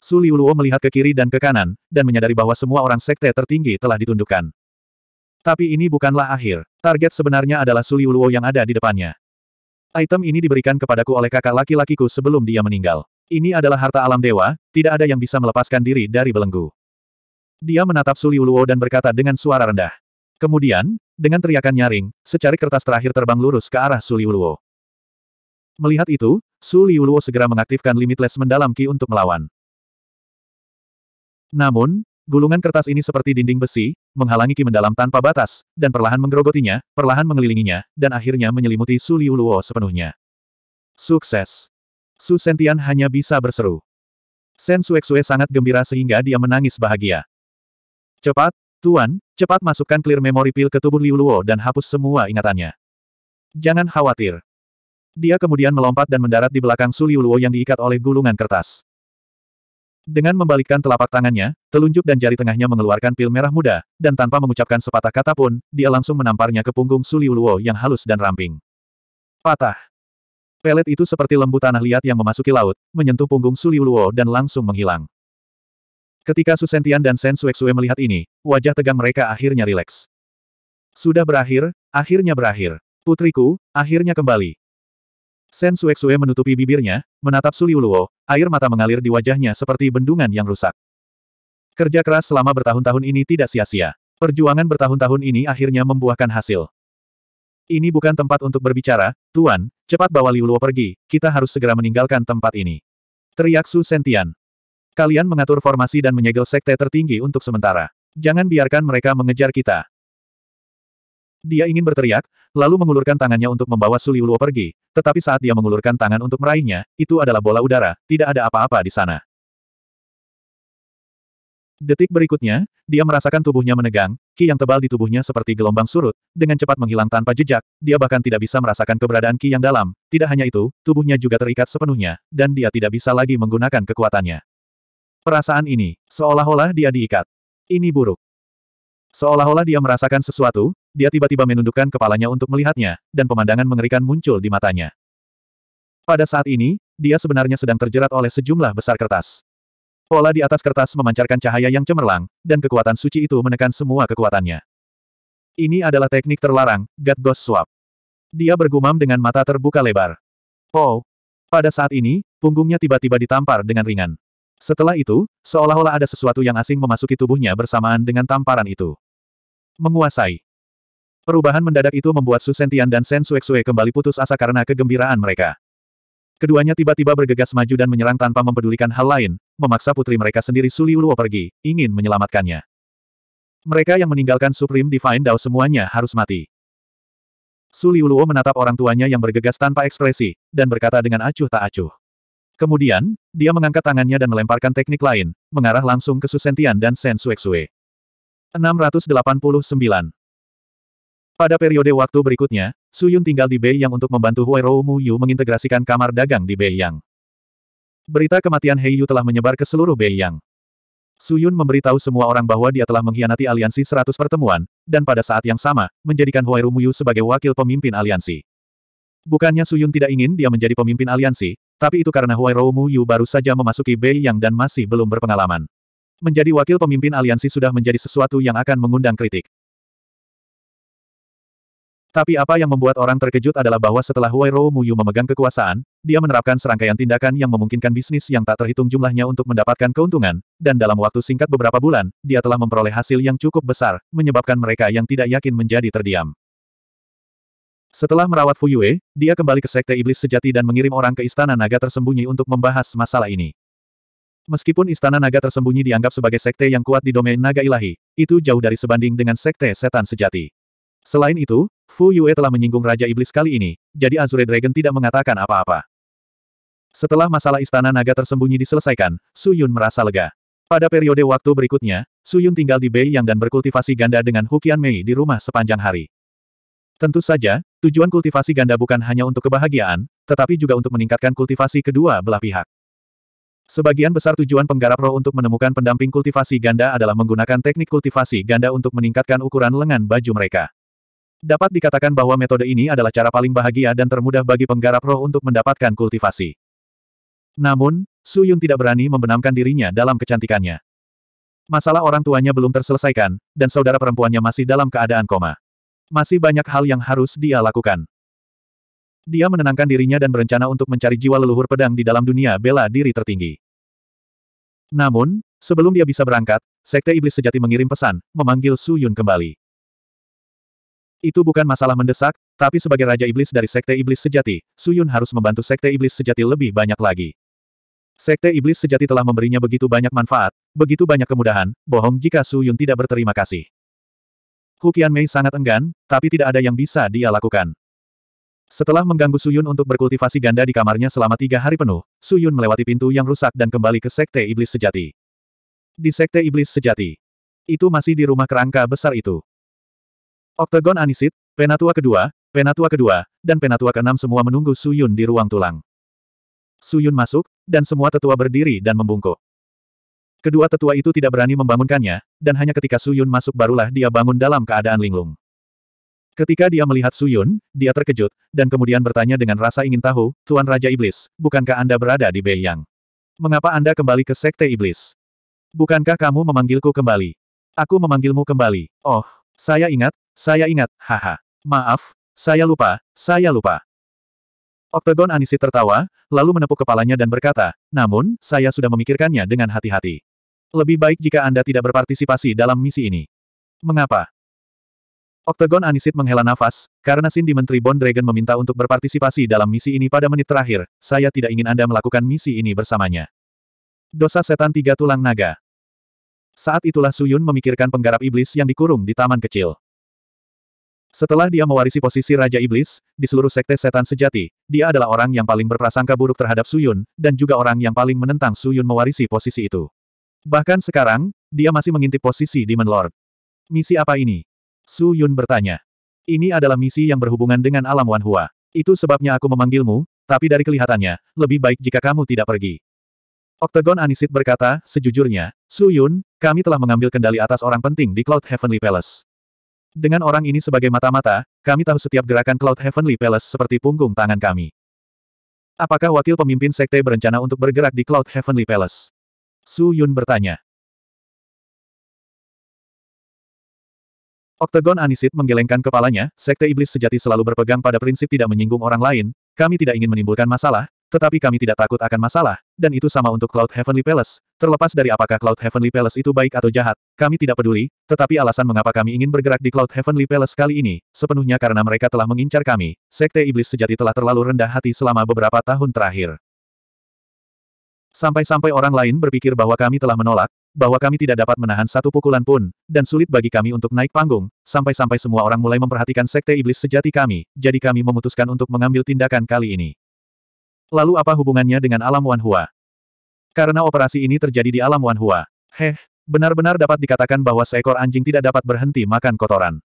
Speaker 1: Su Liuluo melihat ke kiri dan ke kanan, dan menyadari bahwa semua orang sekte tertinggi telah ditundukkan. Tapi ini bukanlah akhir. Target sebenarnya adalah Su Liuluo yang ada di depannya. Item ini diberikan kepadaku oleh kakak laki-lakiku sebelum dia meninggal. Ini adalah harta alam dewa, tidak ada yang bisa melepaskan diri dari belenggu. Dia menatap Su Liuluo dan berkata dengan suara rendah. Kemudian, dengan teriakan nyaring, secari kertas terakhir terbang lurus ke arah Su Liuluo. Melihat itu, Su Liuluo segera mengaktifkan Limitless mendalam Ki untuk melawan. Namun, gulungan kertas ini seperti dinding besi, menghalangi Ki mendalam tanpa batas, dan perlahan menggerogotinya, perlahan mengelilinginya, dan akhirnya menyelimuti Su Liu Luo sepenuhnya. Sukses! Su Sentian hanya bisa berseru. Sen Suexue sangat gembira sehingga dia menangis bahagia. Cepat, Tuan, cepat masukkan clear memory pill ke tubuh Liu Luo dan hapus semua ingatannya. Jangan khawatir. Dia kemudian melompat dan mendarat di belakang Su Liu Luo yang diikat oleh gulungan kertas. Dengan membalikkan telapak tangannya, telunjuk dan jari tengahnya mengeluarkan pil merah muda, dan tanpa mengucapkan sepatah kata pun, dia langsung menamparnya ke punggung Suliuluo yang halus dan ramping. Patah. Pelet itu seperti lembu tanah liat yang memasuki laut, menyentuh punggung Suliuluo dan langsung menghilang. Ketika Susentian dan Sen Suexue melihat ini, wajah tegang mereka akhirnya rileks. Sudah berakhir, akhirnya berakhir. Putriku, akhirnya kembali. Sen Suexue menutupi bibirnya, menatap Suliuluo, air mata mengalir di wajahnya seperti bendungan yang rusak. Kerja keras selama bertahun-tahun ini tidak sia-sia. Perjuangan bertahun-tahun ini akhirnya membuahkan hasil. Ini bukan tempat untuk berbicara, Tuan, cepat bawa Liuluo pergi, kita harus segera meninggalkan tempat ini. Teriak Su Sentian. Kalian mengatur formasi dan menyegel sekte tertinggi untuk sementara. Jangan biarkan mereka mengejar kita. Dia ingin berteriak, lalu mengulurkan tangannya untuk membawa Suliuluo pergi, tetapi saat dia mengulurkan tangan untuk meraihnya, itu adalah bola udara, tidak ada apa-apa di sana. Detik berikutnya, dia merasakan tubuhnya menegang, ki yang tebal di tubuhnya seperti gelombang surut, dengan cepat menghilang tanpa jejak, dia bahkan tidak bisa merasakan keberadaan ki yang dalam, tidak hanya itu, tubuhnya juga terikat sepenuhnya, dan dia tidak bisa lagi menggunakan kekuatannya. Perasaan ini, seolah-olah dia diikat. Ini buruk. Seolah-olah dia merasakan sesuatu, dia tiba-tiba menundukkan kepalanya untuk melihatnya, dan pemandangan mengerikan muncul di matanya. Pada saat ini, dia sebenarnya sedang terjerat oleh sejumlah besar kertas. Pola di atas kertas memancarkan cahaya yang cemerlang, dan kekuatan suci itu menekan semua kekuatannya. Ini adalah teknik terlarang, God Ghost Swap. Dia bergumam dengan mata terbuka lebar. Oh! Pada saat ini, punggungnya tiba-tiba ditampar dengan ringan. Setelah itu, seolah-olah ada sesuatu yang asing memasuki tubuhnya bersamaan dengan tamparan itu. Menguasai. Perubahan mendadak itu membuat Su Sentian dan Sen Suek Sue kembali putus asa karena kegembiraan mereka. Keduanya tiba-tiba bergegas maju dan menyerang tanpa mempedulikan hal lain, memaksa putri mereka sendiri Liu Luo pergi, ingin menyelamatkannya. Mereka yang meninggalkan Supreme Divine Dao semuanya harus mati. Liu Luo menatap orang tuanya yang bergegas tanpa ekspresi, dan berkata dengan acuh tak acuh. Kemudian, dia mengangkat tangannya dan melemparkan teknik lain, mengarah langsung ke Susentian dan Sen Suexue. 689. Pada periode waktu berikutnya, Su Yun tinggal di Yang untuk membantu Huairou Mu Yu mengintegrasikan kamar dagang di Yang. Berita kematian Hei Yu telah menyebar ke seluruh Beiyang. Su Yun memberitahu semua orang bahwa dia telah mengkhianati aliansi 100 pertemuan, dan pada saat yang sama, menjadikan Huairou Mu Yu sebagai wakil pemimpin aliansi. Bukannya Suyun tidak ingin dia menjadi pemimpin aliansi, tapi itu karena Huai Mu Yu baru saja memasuki Bei Yang dan masih belum berpengalaman. Menjadi wakil pemimpin aliansi sudah menjadi sesuatu yang akan mengundang kritik. Tapi apa yang membuat orang terkejut adalah bahwa setelah Huai Rou Yu memegang kekuasaan, dia menerapkan serangkaian tindakan yang memungkinkan bisnis yang tak terhitung jumlahnya untuk mendapatkan keuntungan, dan dalam waktu singkat beberapa bulan, dia telah memperoleh hasil yang cukup besar, menyebabkan mereka yang tidak yakin menjadi terdiam. Setelah merawat Fu Yue, dia kembali ke Sekte Iblis Sejati dan mengirim orang ke Istana Naga Tersembunyi untuk membahas masalah ini. Meskipun Istana Naga Tersembunyi dianggap sebagai sekte yang kuat di domain naga ilahi, itu jauh dari sebanding dengan Sekte Setan Sejati. Selain itu, Fu Yue telah menyinggung Raja Iblis kali ini, jadi Azure Dragon tidak mengatakan apa-apa. Setelah masalah Istana Naga Tersembunyi diselesaikan, Su Yun merasa lega. Pada periode waktu berikutnya, Su Yun tinggal di Yang dan berkultivasi ganda dengan Hukian Mei di rumah sepanjang hari. Tentu saja, Tujuan kultivasi ganda bukan hanya untuk kebahagiaan, tetapi juga untuk meningkatkan kultivasi kedua belah pihak. Sebagian besar tujuan penggarap roh untuk menemukan pendamping kultivasi ganda adalah menggunakan teknik kultivasi ganda untuk meningkatkan ukuran lengan baju mereka. Dapat dikatakan bahwa metode ini adalah cara paling bahagia dan termudah bagi penggarap roh untuk mendapatkan kultivasi. Namun, Su Yun tidak berani membenamkan dirinya dalam kecantikannya. Masalah orang tuanya belum terselesaikan, dan saudara perempuannya masih dalam keadaan koma. Masih banyak hal yang harus dia lakukan. Dia menenangkan dirinya dan berencana untuk mencari jiwa leluhur pedang di dalam dunia bela diri tertinggi. Namun, sebelum dia bisa berangkat, Sekte Iblis Sejati mengirim pesan, memanggil Su Yun kembali. Itu bukan masalah mendesak, tapi sebagai Raja Iblis dari Sekte Iblis Sejati, Su Yun harus membantu Sekte Iblis Sejati lebih banyak lagi. Sekte Iblis Sejati telah memberinya begitu banyak manfaat, begitu banyak kemudahan, bohong jika Su Yun tidak berterima kasih. Hukian Mei sangat enggan, tapi tidak ada yang bisa dia lakukan. Setelah mengganggu Suyun untuk berkultivasi ganda di kamarnya selama tiga hari penuh, Suyun melewati pintu yang rusak dan kembali ke Sekte Iblis Sejati. Di Sekte Iblis Sejati. Itu masih di rumah kerangka besar itu. Oktagon Anisit, Penatua kedua, Penatua kedua, dan Penatua keenam semua menunggu Suyun di ruang tulang. Suyun masuk, dan semua tetua berdiri dan membungkuk. Kedua tetua itu tidak berani membangunkannya, dan hanya ketika Suyun masuk barulah dia bangun dalam keadaan linglung. Ketika dia melihat Suyun, dia terkejut, dan kemudian bertanya dengan rasa ingin tahu, Tuan Raja Iblis, bukankah Anda berada di Beiyang? Mengapa Anda kembali ke Sekte Iblis? Bukankah kamu memanggilku kembali? Aku memanggilmu kembali. Oh, saya ingat, saya ingat, haha. Maaf, saya lupa, saya lupa. Oktagon Anisi tertawa, lalu menepuk kepalanya dan berkata, namun, saya sudah memikirkannya dengan hati-hati. Lebih baik jika Anda tidak berpartisipasi dalam misi ini. Mengapa? Oktagon Anisit menghela nafas, karena Cindy Menteri Bond Dragon meminta untuk berpartisipasi dalam misi ini pada menit terakhir, saya tidak ingin Anda melakukan misi ini bersamanya. Dosa Setan Tiga Tulang Naga Saat itulah Suyun memikirkan penggarap iblis yang dikurung di taman kecil. Setelah dia mewarisi posisi Raja Iblis, di seluruh sekte setan sejati, dia adalah orang yang paling berprasangka buruk terhadap Suyun, dan juga orang yang paling menentang Suyun mewarisi posisi itu. Bahkan sekarang, dia masih mengintip posisi Demon Lord. Misi apa ini? Su Yun bertanya. Ini adalah misi yang berhubungan dengan alam Wan Hua. Itu sebabnya aku memanggilmu, tapi dari kelihatannya, lebih baik jika kamu tidak pergi. Octagon Anisit berkata, sejujurnya, Su Yun, kami telah mengambil kendali atas orang penting di Cloud Heavenly Palace. Dengan orang ini sebagai mata-mata, kami tahu setiap gerakan Cloud Heavenly Palace seperti punggung tangan kami. Apakah wakil
Speaker 2: pemimpin sekte berencana untuk bergerak di Cloud Heavenly Palace? Su Yun bertanya. Oktagon Anisit menggelengkan kepalanya, Sekte Iblis Sejati selalu berpegang pada prinsip tidak menyinggung orang lain, kami tidak ingin menimbulkan masalah, tetapi
Speaker 1: kami tidak takut akan masalah, dan itu sama untuk Cloud Heavenly Palace, terlepas dari apakah Cloud Heavenly Palace itu baik atau jahat, kami tidak peduli, tetapi alasan mengapa kami ingin bergerak di Cloud Heavenly Palace kali ini, sepenuhnya karena mereka telah mengincar kami, Sekte Iblis Sejati telah terlalu rendah hati selama beberapa tahun terakhir. Sampai-sampai orang lain berpikir bahwa kami telah menolak, bahwa kami tidak dapat menahan satu pukulan pun, dan sulit bagi kami untuk naik panggung, sampai-sampai semua orang mulai memperhatikan sekte iblis sejati kami, jadi kami memutuskan untuk mengambil tindakan kali ini. Lalu apa hubungannya dengan alam Wanhua? Karena operasi ini terjadi di alam Wanhua. Heh, benar-benar dapat dikatakan bahwa seekor anjing tidak dapat berhenti makan kotoran.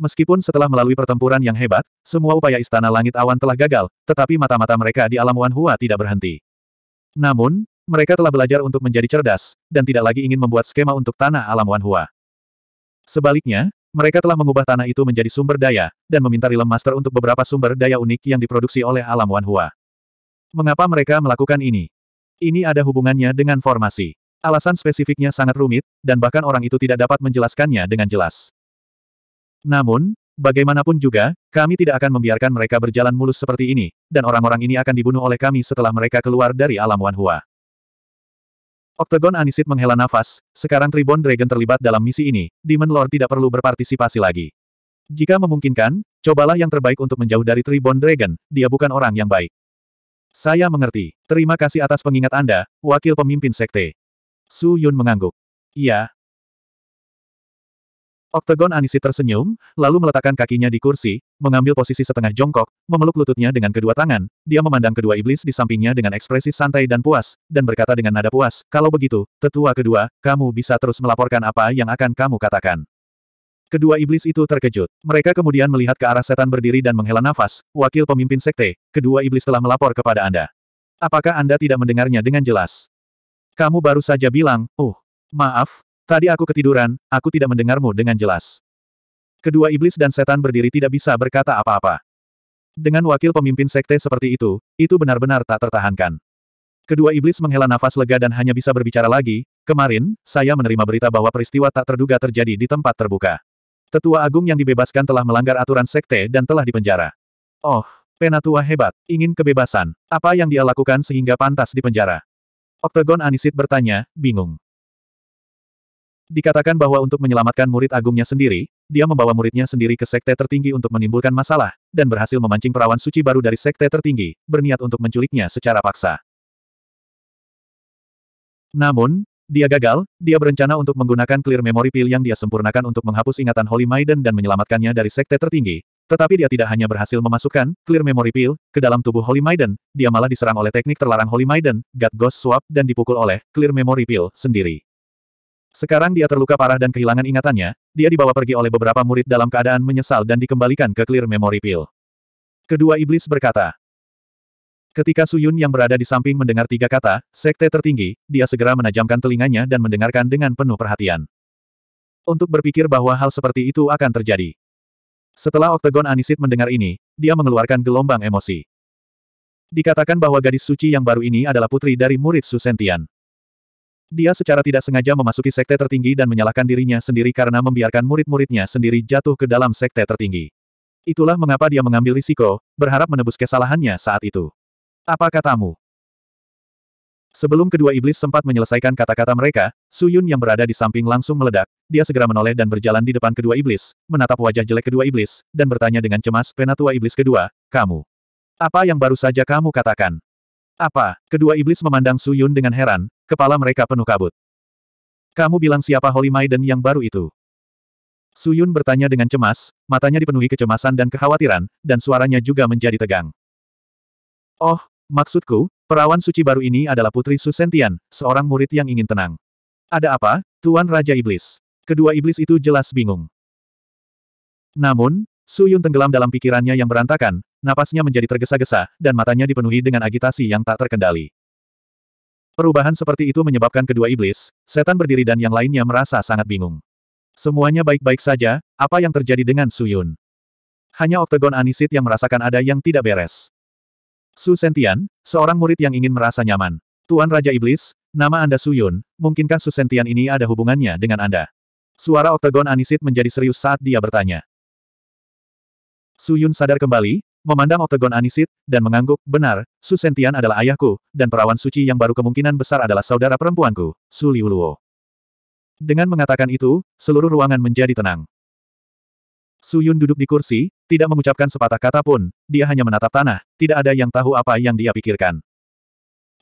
Speaker 1: Meskipun setelah melalui pertempuran yang hebat, semua upaya Istana Langit Awan telah gagal, tetapi mata-mata mereka di alam Wanhua tidak berhenti. Namun, mereka telah belajar untuk menjadi cerdas, dan tidak lagi ingin membuat skema untuk tanah alam Wan Hua. Sebaliknya, mereka telah mengubah tanah itu menjadi sumber daya, dan meminta Realm Master untuk beberapa sumber daya unik yang diproduksi oleh alam Wan Hua. Mengapa mereka melakukan ini? Ini ada hubungannya dengan formasi. Alasan spesifiknya sangat rumit, dan bahkan orang itu tidak dapat menjelaskannya dengan jelas. Namun, Bagaimanapun juga, kami tidak akan membiarkan mereka berjalan mulus seperti ini, dan orang-orang ini akan dibunuh oleh kami setelah mereka keluar dari alam Wanhua. Oktagon Anisit menghela nafas, sekarang Tribon Dragon terlibat dalam misi ini, Demon Lord tidak perlu berpartisipasi lagi. Jika memungkinkan, cobalah yang terbaik untuk menjauh dari Tribon Dragon, dia bukan orang yang baik. Saya mengerti. Terima kasih atas pengingat Anda, wakil pemimpin sekte. Su Yun mengangguk. Iya, Oktagon Anisi tersenyum, lalu meletakkan kakinya di kursi, mengambil posisi setengah jongkok, memeluk lututnya dengan kedua tangan, dia memandang kedua iblis di sampingnya dengan ekspresi santai dan puas, dan berkata dengan nada puas, kalau begitu, tetua kedua, kamu bisa terus melaporkan apa yang akan kamu katakan. Kedua iblis itu terkejut. Mereka kemudian melihat ke arah setan berdiri dan menghela nafas, wakil pemimpin sekte, kedua iblis telah melapor kepada Anda. Apakah Anda tidak mendengarnya dengan jelas? Kamu baru saja bilang, uh, maaf, Tadi aku ketiduran, aku tidak mendengarmu dengan jelas. Kedua iblis dan setan berdiri tidak bisa berkata apa-apa. Dengan wakil pemimpin sekte seperti itu, itu benar-benar tak tertahankan. Kedua iblis menghela nafas lega dan hanya bisa berbicara lagi, kemarin, saya menerima berita bahwa peristiwa tak terduga terjadi di tempat terbuka. Tetua agung yang dibebaskan telah melanggar aturan sekte dan telah dipenjara. Oh, penatua hebat, ingin kebebasan. Apa yang dia lakukan sehingga pantas dipenjara? Oktagon Anisit bertanya, bingung. Dikatakan bahwa untuk menyelamatkan murid agungnya sendiri, dia membawa muridnya sendiri ke sekte tertinggi untuk menimbulkan masalah, dan berhasil memancing perawan suci baru dari sekte tertinggi, berniat untuk menculiknya secara paksa.
Speaker 2: Namun, dia gagal, dia
Speaker 1: berencana untuk menggunakan clear memory pill yang dia sempurnakan untuk menghapus ingatan Holy Maiden dan menyelamatkannya dari sekte tertinggi, tetapi dia tidak hanya berhasil memasukkan Clear Memory Pill ke dalam tubuh Holy Maiden, dia malah diserang oleh teknik terlarang Holy Maiden, God Ghost Swap dan dipukul oleh Clear Memory Pill sendiri. Sekarang dia terluka parah dan kehilangan ingatannya, dia dibawa pergi oleh beberapa murid dalam keadaan menyesal dan dikembalikan ke Clear Memory Pill. Kedua iblis berkata. Ketika Suyun yang berada di samping mendengar tiga kata, sekte tertinggi, dia segera menajamkan telinganya dan mendengarkan dengan penuh perhatian. Untuk berpikir bahwa hal seperti itu akan terjadi. Setelah Oktagon Anisit mendengar ini, dia mengeluarkan gelombang emosi. Dikatakan bahwa gadis suci yang baru ini adalah putri dari murid Susentian. Dia secara tidak sengaja memasuki sekte tertinggi dan menyalahkan dirinya sendiri karena membiarkan murid-muridnya sendiri jatuh ke dalam sekte tertinggi. Itulah mengapa dia mengambil risiko, berharap menebus kesalahannya saat itu. Apa katamu? Sebelum kedua iblis sempat menyelesaikan kata-kata mereka, Su Yun yang berada di samping langsung meledak, dia segera menoleh dan berjalan di depan kedua iblis, menatap wajah jelek kedua iblis, dan bertanya dengan cemas, penatua iblis kedua, kamu. Apa yang baru saja kamu katakan? Apa? Kedua iblis memandang Su Yun dengan heran, Kepala mereka penuh kabut. Kamu bilang siapa Holy Maiden yang baru itu? Suyun bertanya dengan cemas, matanya dipenuhi kecemasan dan kekhawatiran, dan suaranya juga menjadi tegang. Oh, maksudku, perawan suci baru ini adalah Putri Susentian, seorang murid yang ingin tenang. Ada apa, Tuan Raja Iblis? Kedua iblis itu jelas bingung. Namun, Suyun tenggelam dalam pikirannya yang berantakan, napasnya menjadi tergesa-gesa, dan matanya dipenuhi dengan agitasi yang tak terkendali. Perubahan seperti itu menyebabkan kedua iblis, setan berdiri dan yang lainnya merasa sangat bingung. Semuanya baik-baik saja, apa yang terjadi dengan Suyun? Hanya Oktagon Anisit yang merasakan ada yang tidak beres. Su Sentian, seorang murid yang ingin merasa nyaman. Tuan Raja Iblis, nama Anda Suyun, mungkinkah Su Sentian ini ada hubungannya dengan Anda? Suara Oktagon Anisit menjadi serius saat dia bertanya. Suyun sadar kembali, memandang oktagon Anisit, dan mengangguk, benar, Su Sentian adalah ayahku, dan perawan suci yang baru kemungkinan besar adalah saudara perempuanku, Su Liuluo. Dengan mengatakan itu, seluruh ruangan menjadi tenang. Su Yun duduk di kursi, tidak mengucapkan sepatah kata pun, dia hanya menatap tanah, tidak ada yang tahu apa yang dia pikirkan.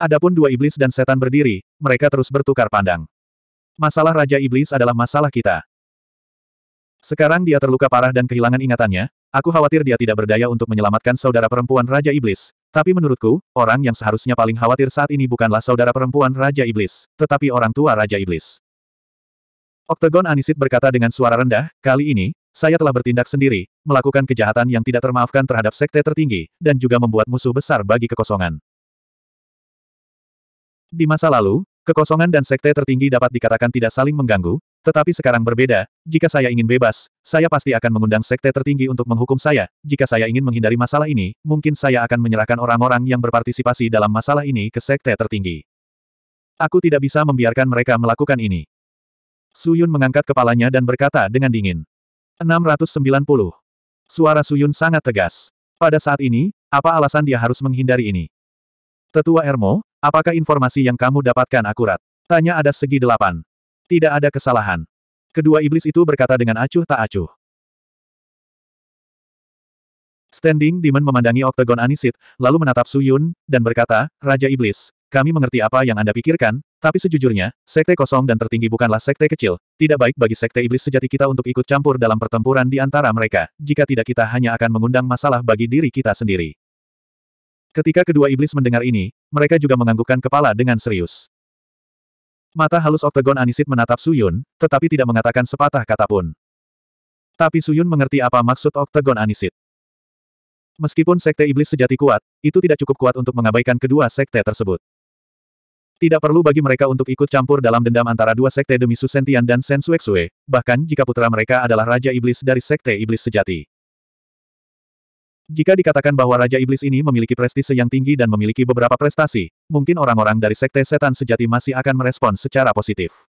Speaker 1: Adapun dua iblis dan setan berdiri, mereka terus bertukar pandang. Masalah Raja Iblis adalah masalah kita. Sekarang dia terluka parah dan kehilangan ingatannya, aku khawatir dia tidak berdaya untuk menyelamatkan saudara perempuan Raja Iblis. Tapi menurutku, orang yang seharusnya paling khawatir saat ini bukanlah saudara perempuan Raja Iblis, tetapi orang tua Raja Iblis. Oktagon Anisit berkata dengan suara rendah, kali ini, saya telah bertindak sendiri, melakukan kejahatan yang tidak termaafkan terhadap sekte tertinggi, dan juga membuat musuh besar bagi kekosongan. Di masa lalu, Kekosongan dan sekte tertinggi dapat dikatakan tidak saling mengganggu, tetapi sekarang berbeda, jika saya ingin bebas, saya pasti akan mengundang sekte tertinggi untuk menghukum saya, jika saya ingin menghindari masalah ini, mungkin saya akan menyerahkan orang-orang yang berpartisipasi dalam masalah ini ke sekte tertinggi. Aku tidak bisa membiarkan mereka melakukan ini. Suyun mengangkat kepalanya dan berkata dengan dingin. 690. Suara Suyun sangat tegas. Pada saat ini, apa alasan dia harus menghindari ini? Tetua Ermo, Apakah informasi yang kamu dapatkan akurat? Tanya ada segi delapan. Tidak
Speaker 2: ada kesalahan. Kedua iblis itu berkata dengan acuh tak acuh. Standing Demon memandangi oktagon Anisit, lalu menatap Suyun, dan berkata,
Speaker 1: Raja Iblis, kami mengerti apa yang Anda pikirkan, tapi sejujurnya, sekte kosong dan tertinggi bukanlah sekte kecil. Tidak baik bagi sekte iblis sejati kita untuk ikut campur dalam pertempuran di antara mereka, jika tidak kita hanya akan mengundang masalah bagi diri kita sendiri. Ketika kedua iblis mendengar ini, mereka juga menganggukkan kepala dengan serius. Mata halus oktagon Anisit menatap Suyun, tetapi tidak mengatakan sepatah kata pun. Tapi Suyun mengerti apa maksud oktagon Anisit. Meskipun sekte iblis sejati kuat, itu tidak cukup kuat untuk mengabaikan kedua sekte tersebut. Tidak perlu bagi mereka untuk ikut campur dalam dendam antara dua sekte demi Susentian dan Sensuexue, bahkan jika putra mereka adalah Raja Iblis dari sekte iblis sejati. Jika dikatakan bahwa Raja Iblis ini memiliki prestise yang tinggi dan memiliki beberapa prestasi, mungkin orang-orang dari Sekte Setan Sejati masih akan merespons secara positif.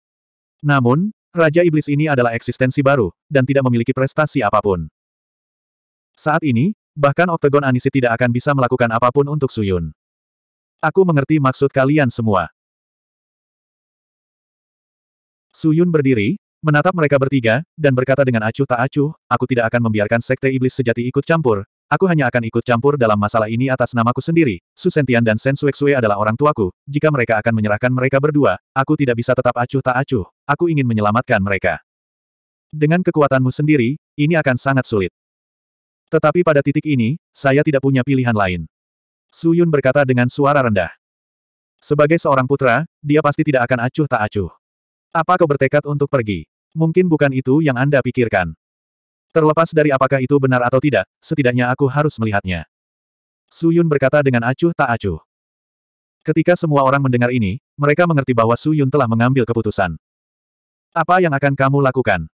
Speaker 1: Namun, Raja Iblis ini adalah eksistensi baru, dan tidak memiliki prestasi apapun.
Speaker 2: Saat ini, bahkan Oktagon Anisi tidak akan bisa melakukan apapun untuk Suyun. Aku mengerti maksud kalian semua. Suyun
Speaker 1: berdiri, menatap mereka bertiga, dan berkata dengan acuh tak acuh, aku tidak akan membiarkan sekte iblis sejati ikut campur, Aku hanya akan ikut campur dalam masalah ini atas namaku sendiri. Su Sentian dan Sen Suexue adalah orang tuaku. Jika mereka akan menyerahkan mereka berdua, aku tidak bisa tetap acuh tak acuh. Aku ingin menyelamatkan mereka. Dengan kekuatanmu sendiri, ini akan sangat sulit. Tetapi pada titik ini, saya tidak punya pilihan lain. Su Yun berkata dengan suara rendah. Sebagai seorang putra, dia pasti tidak akan acuh tak acuh. Apa kau bertekad untuk pergi? Mungkin bukan itu yang Anda pikirkan. Terlepas dari apakah itu benar atau tidak, setidaknya aku harus melihatnya. Su Yun berkata dengan acuh tak acuh. Ketika semua orang mendengar ini, mereka mengerti bahwa Su Yun telah mengambil keputusan. Apa yang akan kamu lakukan?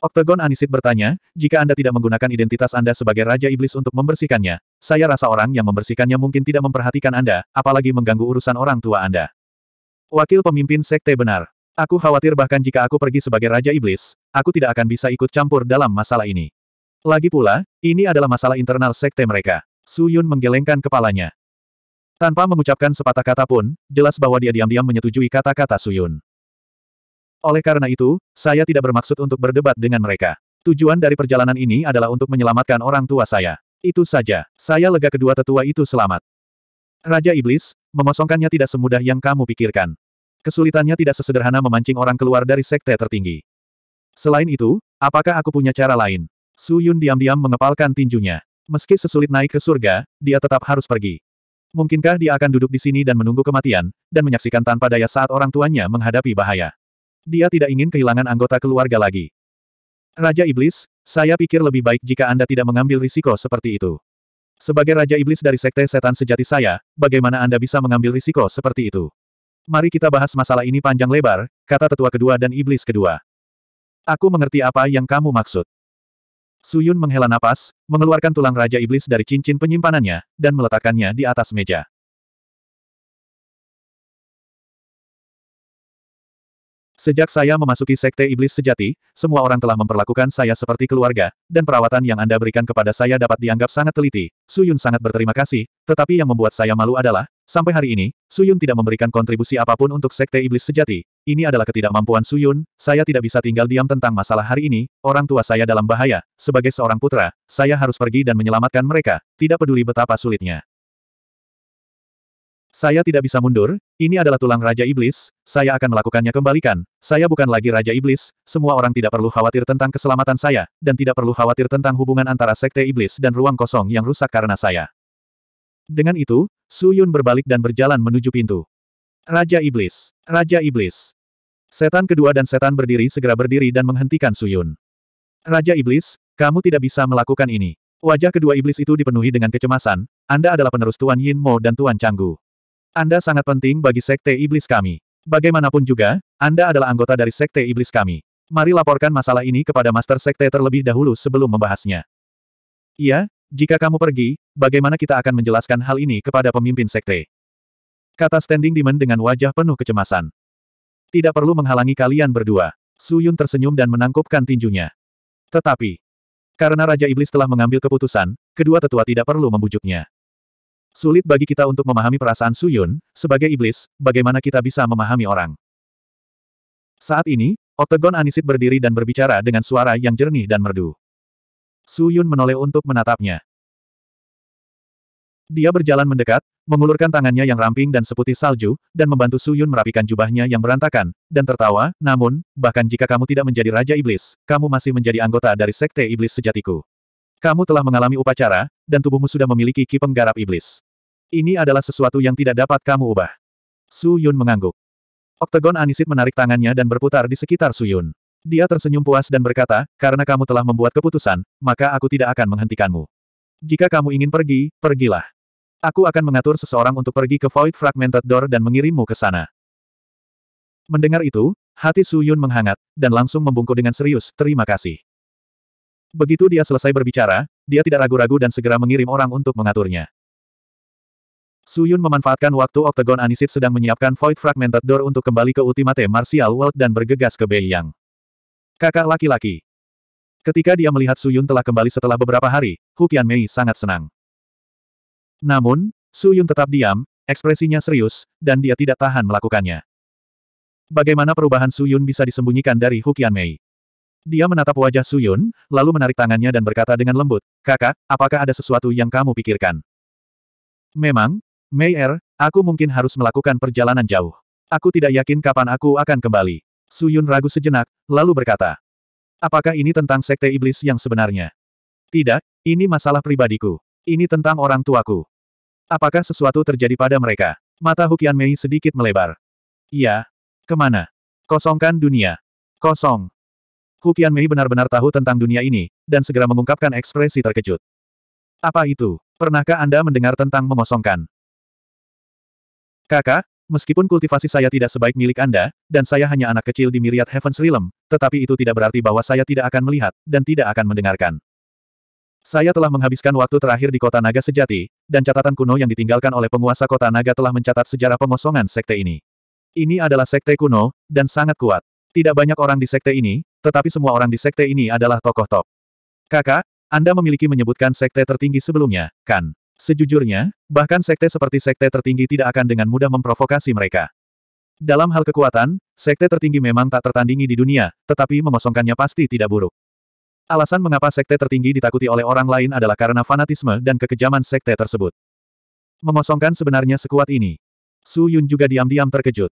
Speaker 1: Oktagon Anisit bertanya, jika Anda tidak menggunakan identitas Anda sebagai Raja Iblis untuk membersihkannya, saya rasa orang yang membersihkannya mungkin tidak memperhatikan Anda, apalagi mengganggu urusan orang tua Anda. Wakil pemimpin Sekte benar. Aku khawatir bahkan jika aku pergi sebagai Raja Iblis, aku tidak akan bisa ikut campur dalam masalah ini. Lagi pula, ini adalah masalah internal sekte mereka. Su Yun menggelengkan kepalanya. Tanpa mengucapkan sepatah kata pun, jelas bahwa dia diam-diam menyetujui kata-kata Su Yun. Oleh karena itu, saya tidak bermaksud untuk berdebat dengan mereka. Tujuan dari perjalanan ini adalah untuk menyelamatkan orang tua saya. Itu saja, saya lega kedua tetua itu selamat. Raja Iblis, memosongkannya tidak semudah yang kamu pikirkan. Kesulitannya tidak sesederhana memancing orang keluar dari sekte tertinggi. Selain itu, apakah aku punya cara lain? Su Yun diam-diam mengepalkan tinjunya. Meski sesulit naik ke surga, dia tetap harus pergi. Mungkinkah dia akan duduk di sini dan menunggu kematian, dan menyaksikan tanpa daya saat orang tuanya menghadapi bahaya? Dia tidak ingin kehilangan anggota keluarga lagi. Raja Iblis, saya pikir lebih baik jika Anda tidak mengambil risiko seperti itu. Sebagai Raja Iblis dari Sekte Setan Sejati saya, bagaimana Anda bisa mengambil risiko seperti itu? Mari kita bahas masalah ini panjang lebar, kata tetua kedua dan iblis kedua. Aku mengerti apa yang kamu maksud. Suyun
Speaker 2: menghela napas, mengeluarkan tulang Raja Iblis dari cincin penyimpanannya, dan meletakkannya di atas meja. Sejak saya memasuki Sekte Iblis Sejati, semua orang telah memperlakukan saya seperti keluarga, dan perawatan
Speaker 1: yang Anda berikan kepada saya dapat dianggap sangat teliti. Suyun sangat berterima kasih, tetapi yang membuat saya malu adalah, Sampai hari ini, Suyun tidak memberikan kontribusi apapun untuk Sekte Iblis Sejati. Ini adalah ketidakmampuan Suyun, saya tidak bisa tinggal diam tentang masalah hari ini, orang tua saya dalam bahaya. Sebagai seorang putra, saya harus pergi dan menyelamatkan mereka, tidak peduli betapa sulitnya. Saya tidak bisa mundur, ini adalah tulang Raja Iblis, saya akan melakukannya kembalikan, saya bukan lagi Raja Iblis, semua orang tidak perlu khawatir tentang keselamatan saya, dan tidak perlu khawatir tentang hubungan antara Sekte Iblis dan ruang kosong yang rusak karena saya. Dengan itu, Su Yun berbalik dan berjalan menuju pintu. Raja Iblis! Raja Iblis! Setan kedua dan setan berdiri segera berdiri dan menghentikan Su Yun. Raja Iblis, kamu tidak bisa melakukan ini. Wajah kedua iblis itu dipenuhi dengan kecemasan, Anda adalah penerus Tuan Yin Mo dan Tuan Canggu. Anda sangat penting bagi sekte iblis kami. Bagaimanapun juga, Anda adalah anggota dari sekte iblis kami. Mari laporkan masalah ini kepada Master Sekte terlebih dahulu sebelum membahasnya. Iya, jika kamu pergi, bagaimana kita akan menjelaskan hal ini kepada pemimpin sekte? Kata Standing Demon dengan wajah penuh kecemasan. Tidak perlu menghalangi kalian berdua. Su Yun tersenyum dan menangkupkan tinjunya. Tetapi, karena Raja Iblis telah mengambil keputusan, kedua tetua tidak perlu membujuknya. Sulit bagi kita untuk memahami perasaan Su Yun sebagai iblis, bagaimana kita bisa memahami orang. Saat ini, Octagon Anisit berdiri dan berbicara dengan suara yang jernih dan merdu. Su Yun menoleh untuk menatapnya. Dia berjalan mendekat, mengulurkan tangannya yang ramping dan seputih salju, dan membantu Su Yun merapikan jubahnya yang berantakan, dan tertawa, namun, bahkan jika kamu tidak menjadi Raja Iblis, kamu masih menjadi anggota dari Sekte Iblis sejatiku. Kamu telah mengalami upacara, dan tubuhmu sudah memiliki ki penggarap iblis. Ini adalah sesuatu yang tidak dapat kamu ubah. Su Yun mengangguk. Oktagon Anisit menarik tangannya dan berputar di sekitar Su Yun. Dia tersenyum puas dan berkata, karena kamu telah membuat keputusan, maka aku tidak akan menghentikanmu. Jika kamu ingin pergi, pergilah. Aku akan mengatur seseorang untuk pergi ke Void Fragmented Door dan mengirimmu ke sana. Mendengar itu, hati Su Yun menghangat, dan langsung membungkuk dengan serius, terima kasih. Begitu dia selesai berbicara, dia tidak ragu-ragu dan segera mengirim orang untuk mengaturnya. Su Yun memanfaatkan waktu Octagon Anisit sedang menyiapkan Void Fragmented Door untuk kembali ke Ultimate Martial World dan bergegas ke Beiyang. Kakak laki-laki. Ketika dia melihat Su Yun telah kembali setelah beberapa hari, Hu Mei sangat senang. Namun, Su Yun tetap diam, ekspresinya serius, dan dia tidak tahan melakukannya. Bagaimana perubahan Su Yun bisa disembunyikan dari Hu Mei? Dia menatap wajah Su Yun, lalu menarik tangannya dan berkata dengan lembut, Kakak, apakah ada sesuatu yang kamu pikirkan? Memang, Mei Er, aku mungkin harus melakukan perjalanan jauh. Aku tidak yakin kapan aku akan kembali. Suyun ragu sejenak, lalu berkata. Apakah ini tentang sekte iblis yang sebenarnya? Tidak, ini masalah pribadiku. Ini tentang orang tuaku. Apakah sesuatu terjadi pada mereka? Mata Hukian Mei sedikit melebar. Iya. Kemana? Kosongkan dunia. Kosong. Hukian Mei benar-benar tahu tentang dunia ini, dan segera mengungkapkan ekspresi terkejut. Apa itu? Pernahkah Anda mendengar tentang mengosongkan? Kakak, Meskipun kultivasi saya tidak sebaik milik Anda, dan saya hanya anak kecil di Myriad Heaven's Realm, tetapi itu tidak berarti bahwa saya tidak akan melihat, dan tidak akan mendengarkan. Saya telah menghabiskan waktu terakhir di kota naga sejati, dan catatan kuno yang ditinggalkan oleh penguasa kota naga telah mencatat sejarah pengosongan sekte ini. Ini adalah sekte kuno, dan sangat kuat. Tidak banyak orang di sekte ini, tetapi semua orang di sekte ini adalah tokoh top. Kakak, Anda memiliki menyebutkan sekte tertinggi sebelumnya, kan? Sejujurnya, bahkan sekte seperti sekte tertinggi tidak akan dengan mudah memprovokasi mereka. Dalam hal kekuatan, sekte tertinggi memang tak tertandingi di dunia, tetapi mengosongkannya pasti tidak buruk. Alasan mengapa sekte tertinggi ditakuti oleh orang lain adalah karena fanatisme dan kekejaman sekte tersebut. Mengosongkan sebenarnya
Speaker 2: sekuat ini. Su Yun juga diam-diam terkejut.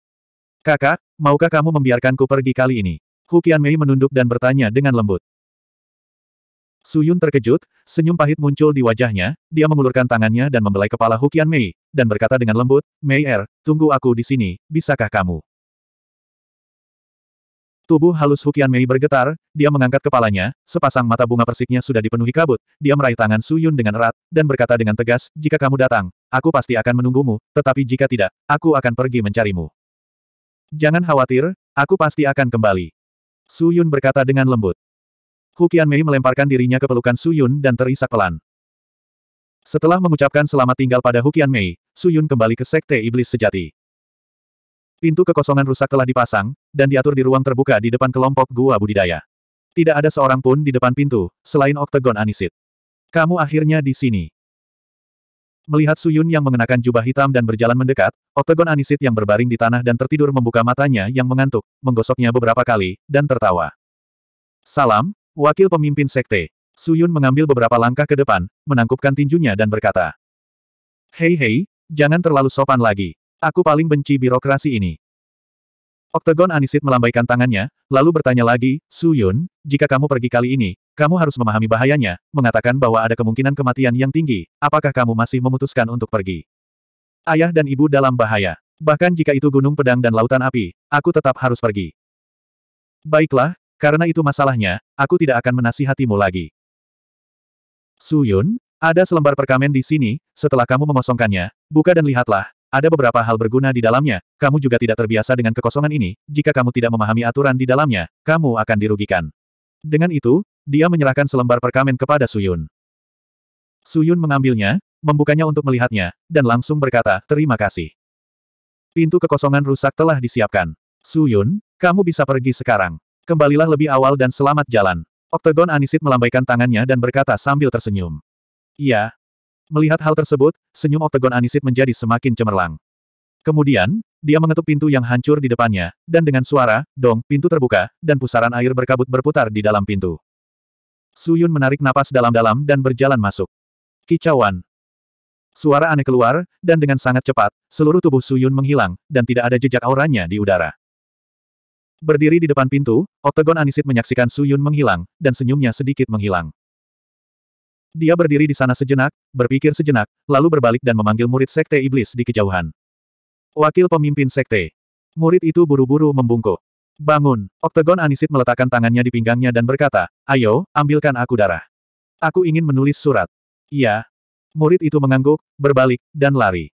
Speaker 2: Kakak, maukah kamu membiarkanku pergi kali ini? Hu Mei menunduk dan bertanya dengan lembut. Suyun terkejut,
Speaker 1: senyum pahit muncul di wajahnya, dia mengulurkan tangannya dan membelai kepala Hukian Mei, dan berkata dengan lembut, Mei Er, tunggu aku di sini, bisakah kamu? Tubuh halus Hukian Mei bergetar, dia mengangkat kepalanya, sepasang mata bunga persiknya sudah dipenuhi kabut, dia meraih tangan Suyun dengan erat, dan berkata dengan tegas, jika kamu datang, aku pasti akan menunggumu, tetapi jika tidak, aku akan pergi mencarimu. Jangan khawatir, aku pasti akan kembali. Suyun berkata dengan lembut. Hukian Mei melemparkan dirinya ke pelukan Su Yun dan terisak pelan. Setelah mengucapkan selamat tinggal pada Hukian Mei, Su Yun kembali ke Sekte Iblis Sejati. Pintu kekosongan rusak telah dipasang, dan diatur di ruang terbuka di depan kelompok gua budidaya. Tidak ada seorang pun di depan pintu, selain Oktagon Anisit. Kamu akhirnya di sini. Melihat Su Yun yang mengenakan jubah hitam dan berjalan mendekat, Oktagon Anisit yang berbaring di tanah dan tertidur membuka matanya yang mengantuk, menggosoknya beberapa kali, dan tertawa. Salam, Wakil pemimpin sekte. Suyun mengambil beberapa langkah ke depan, menangkupkan tinjunya dan berkata. Hei hei, jangan terlalu sopan lagi. Aku paling benci birokrasi ini. Oktagon Anisit melambaikan tangannya, lalu bertanya lagi, Suyun, jika kamu pergi kali ini, kamu harus memahami bahayanya, mengatakan bahwa ada kemungkinan kematian yang tinggi, apakah kamu masih memutuskan untuk pergi? Ayah dan ibu dalam bahaya. Bahkan jika itu gunung pedang dan lautan api, aku tetap harus pergi. Baiklah, karena itu masalahnya, aku tidak akan menasihatimu lagi. Suyun, ada selembar perkamen di sini, setelah kamu mengosongkannya, buka dan lihatlah, ada beberapa hal berguna di dalamnya, kamu juga tidak terbiasa dengan kekosongan ini, jika kamu tidak memahami aturan di dalamnya, kamu akan dirugikan. Dengan itu, dia menyerahkan selembar perkamen kepada Suyun. Suyun mengambilnya, membukanya untuk melihatnya, dan langsung berkata, terima kasih. Pintu kekosongan rusak telah disiapkan. Suyun, kamu bisa pergi sekarang. Kembalilah lebih awal dan selamat jalan. Oktagon Anisit melambaikan tangannya dan berkata sambil tersenyum. Iya. Melihat hal tersebut, senyum Oktagon Anisit menjadi semakin cemerlang. Kemudian, dia mengetuk pintu yang hancur di depannya, dan dengan suara, dong, pintu terbuka, dan pusaran air berkabut berputar di dalam pintu. Suyun menarik napas dalam-dalam dan berjalan masuk. Kicauan. Suara aneh keluar, dan dengan sangat cepat, seluruh tubuh Suyun menghilang, dan tidak ada jejak auranya di udara. Berdiri di depan pintu, Oktagon Anisit menyaksikan Su Yun menghilang, dan senyumnya sedikit menghilang. Dia berdiri di sana sejenak, berpikir sejenak, lalu berbalik dan memanggil murid Sekte Iblis di kejauhan. Wakil pemimpin Sekte. Murid itu buru-buru membungkuk. Bangun, Oktagon Anisit meletakkan tangannya di pinggangnya dan berkata, Ayo, ambilkan aku darah. Aku
Speaker 2: ingin menulis surat. Iya. Murid itu mengangguk, berbalik, dan lari.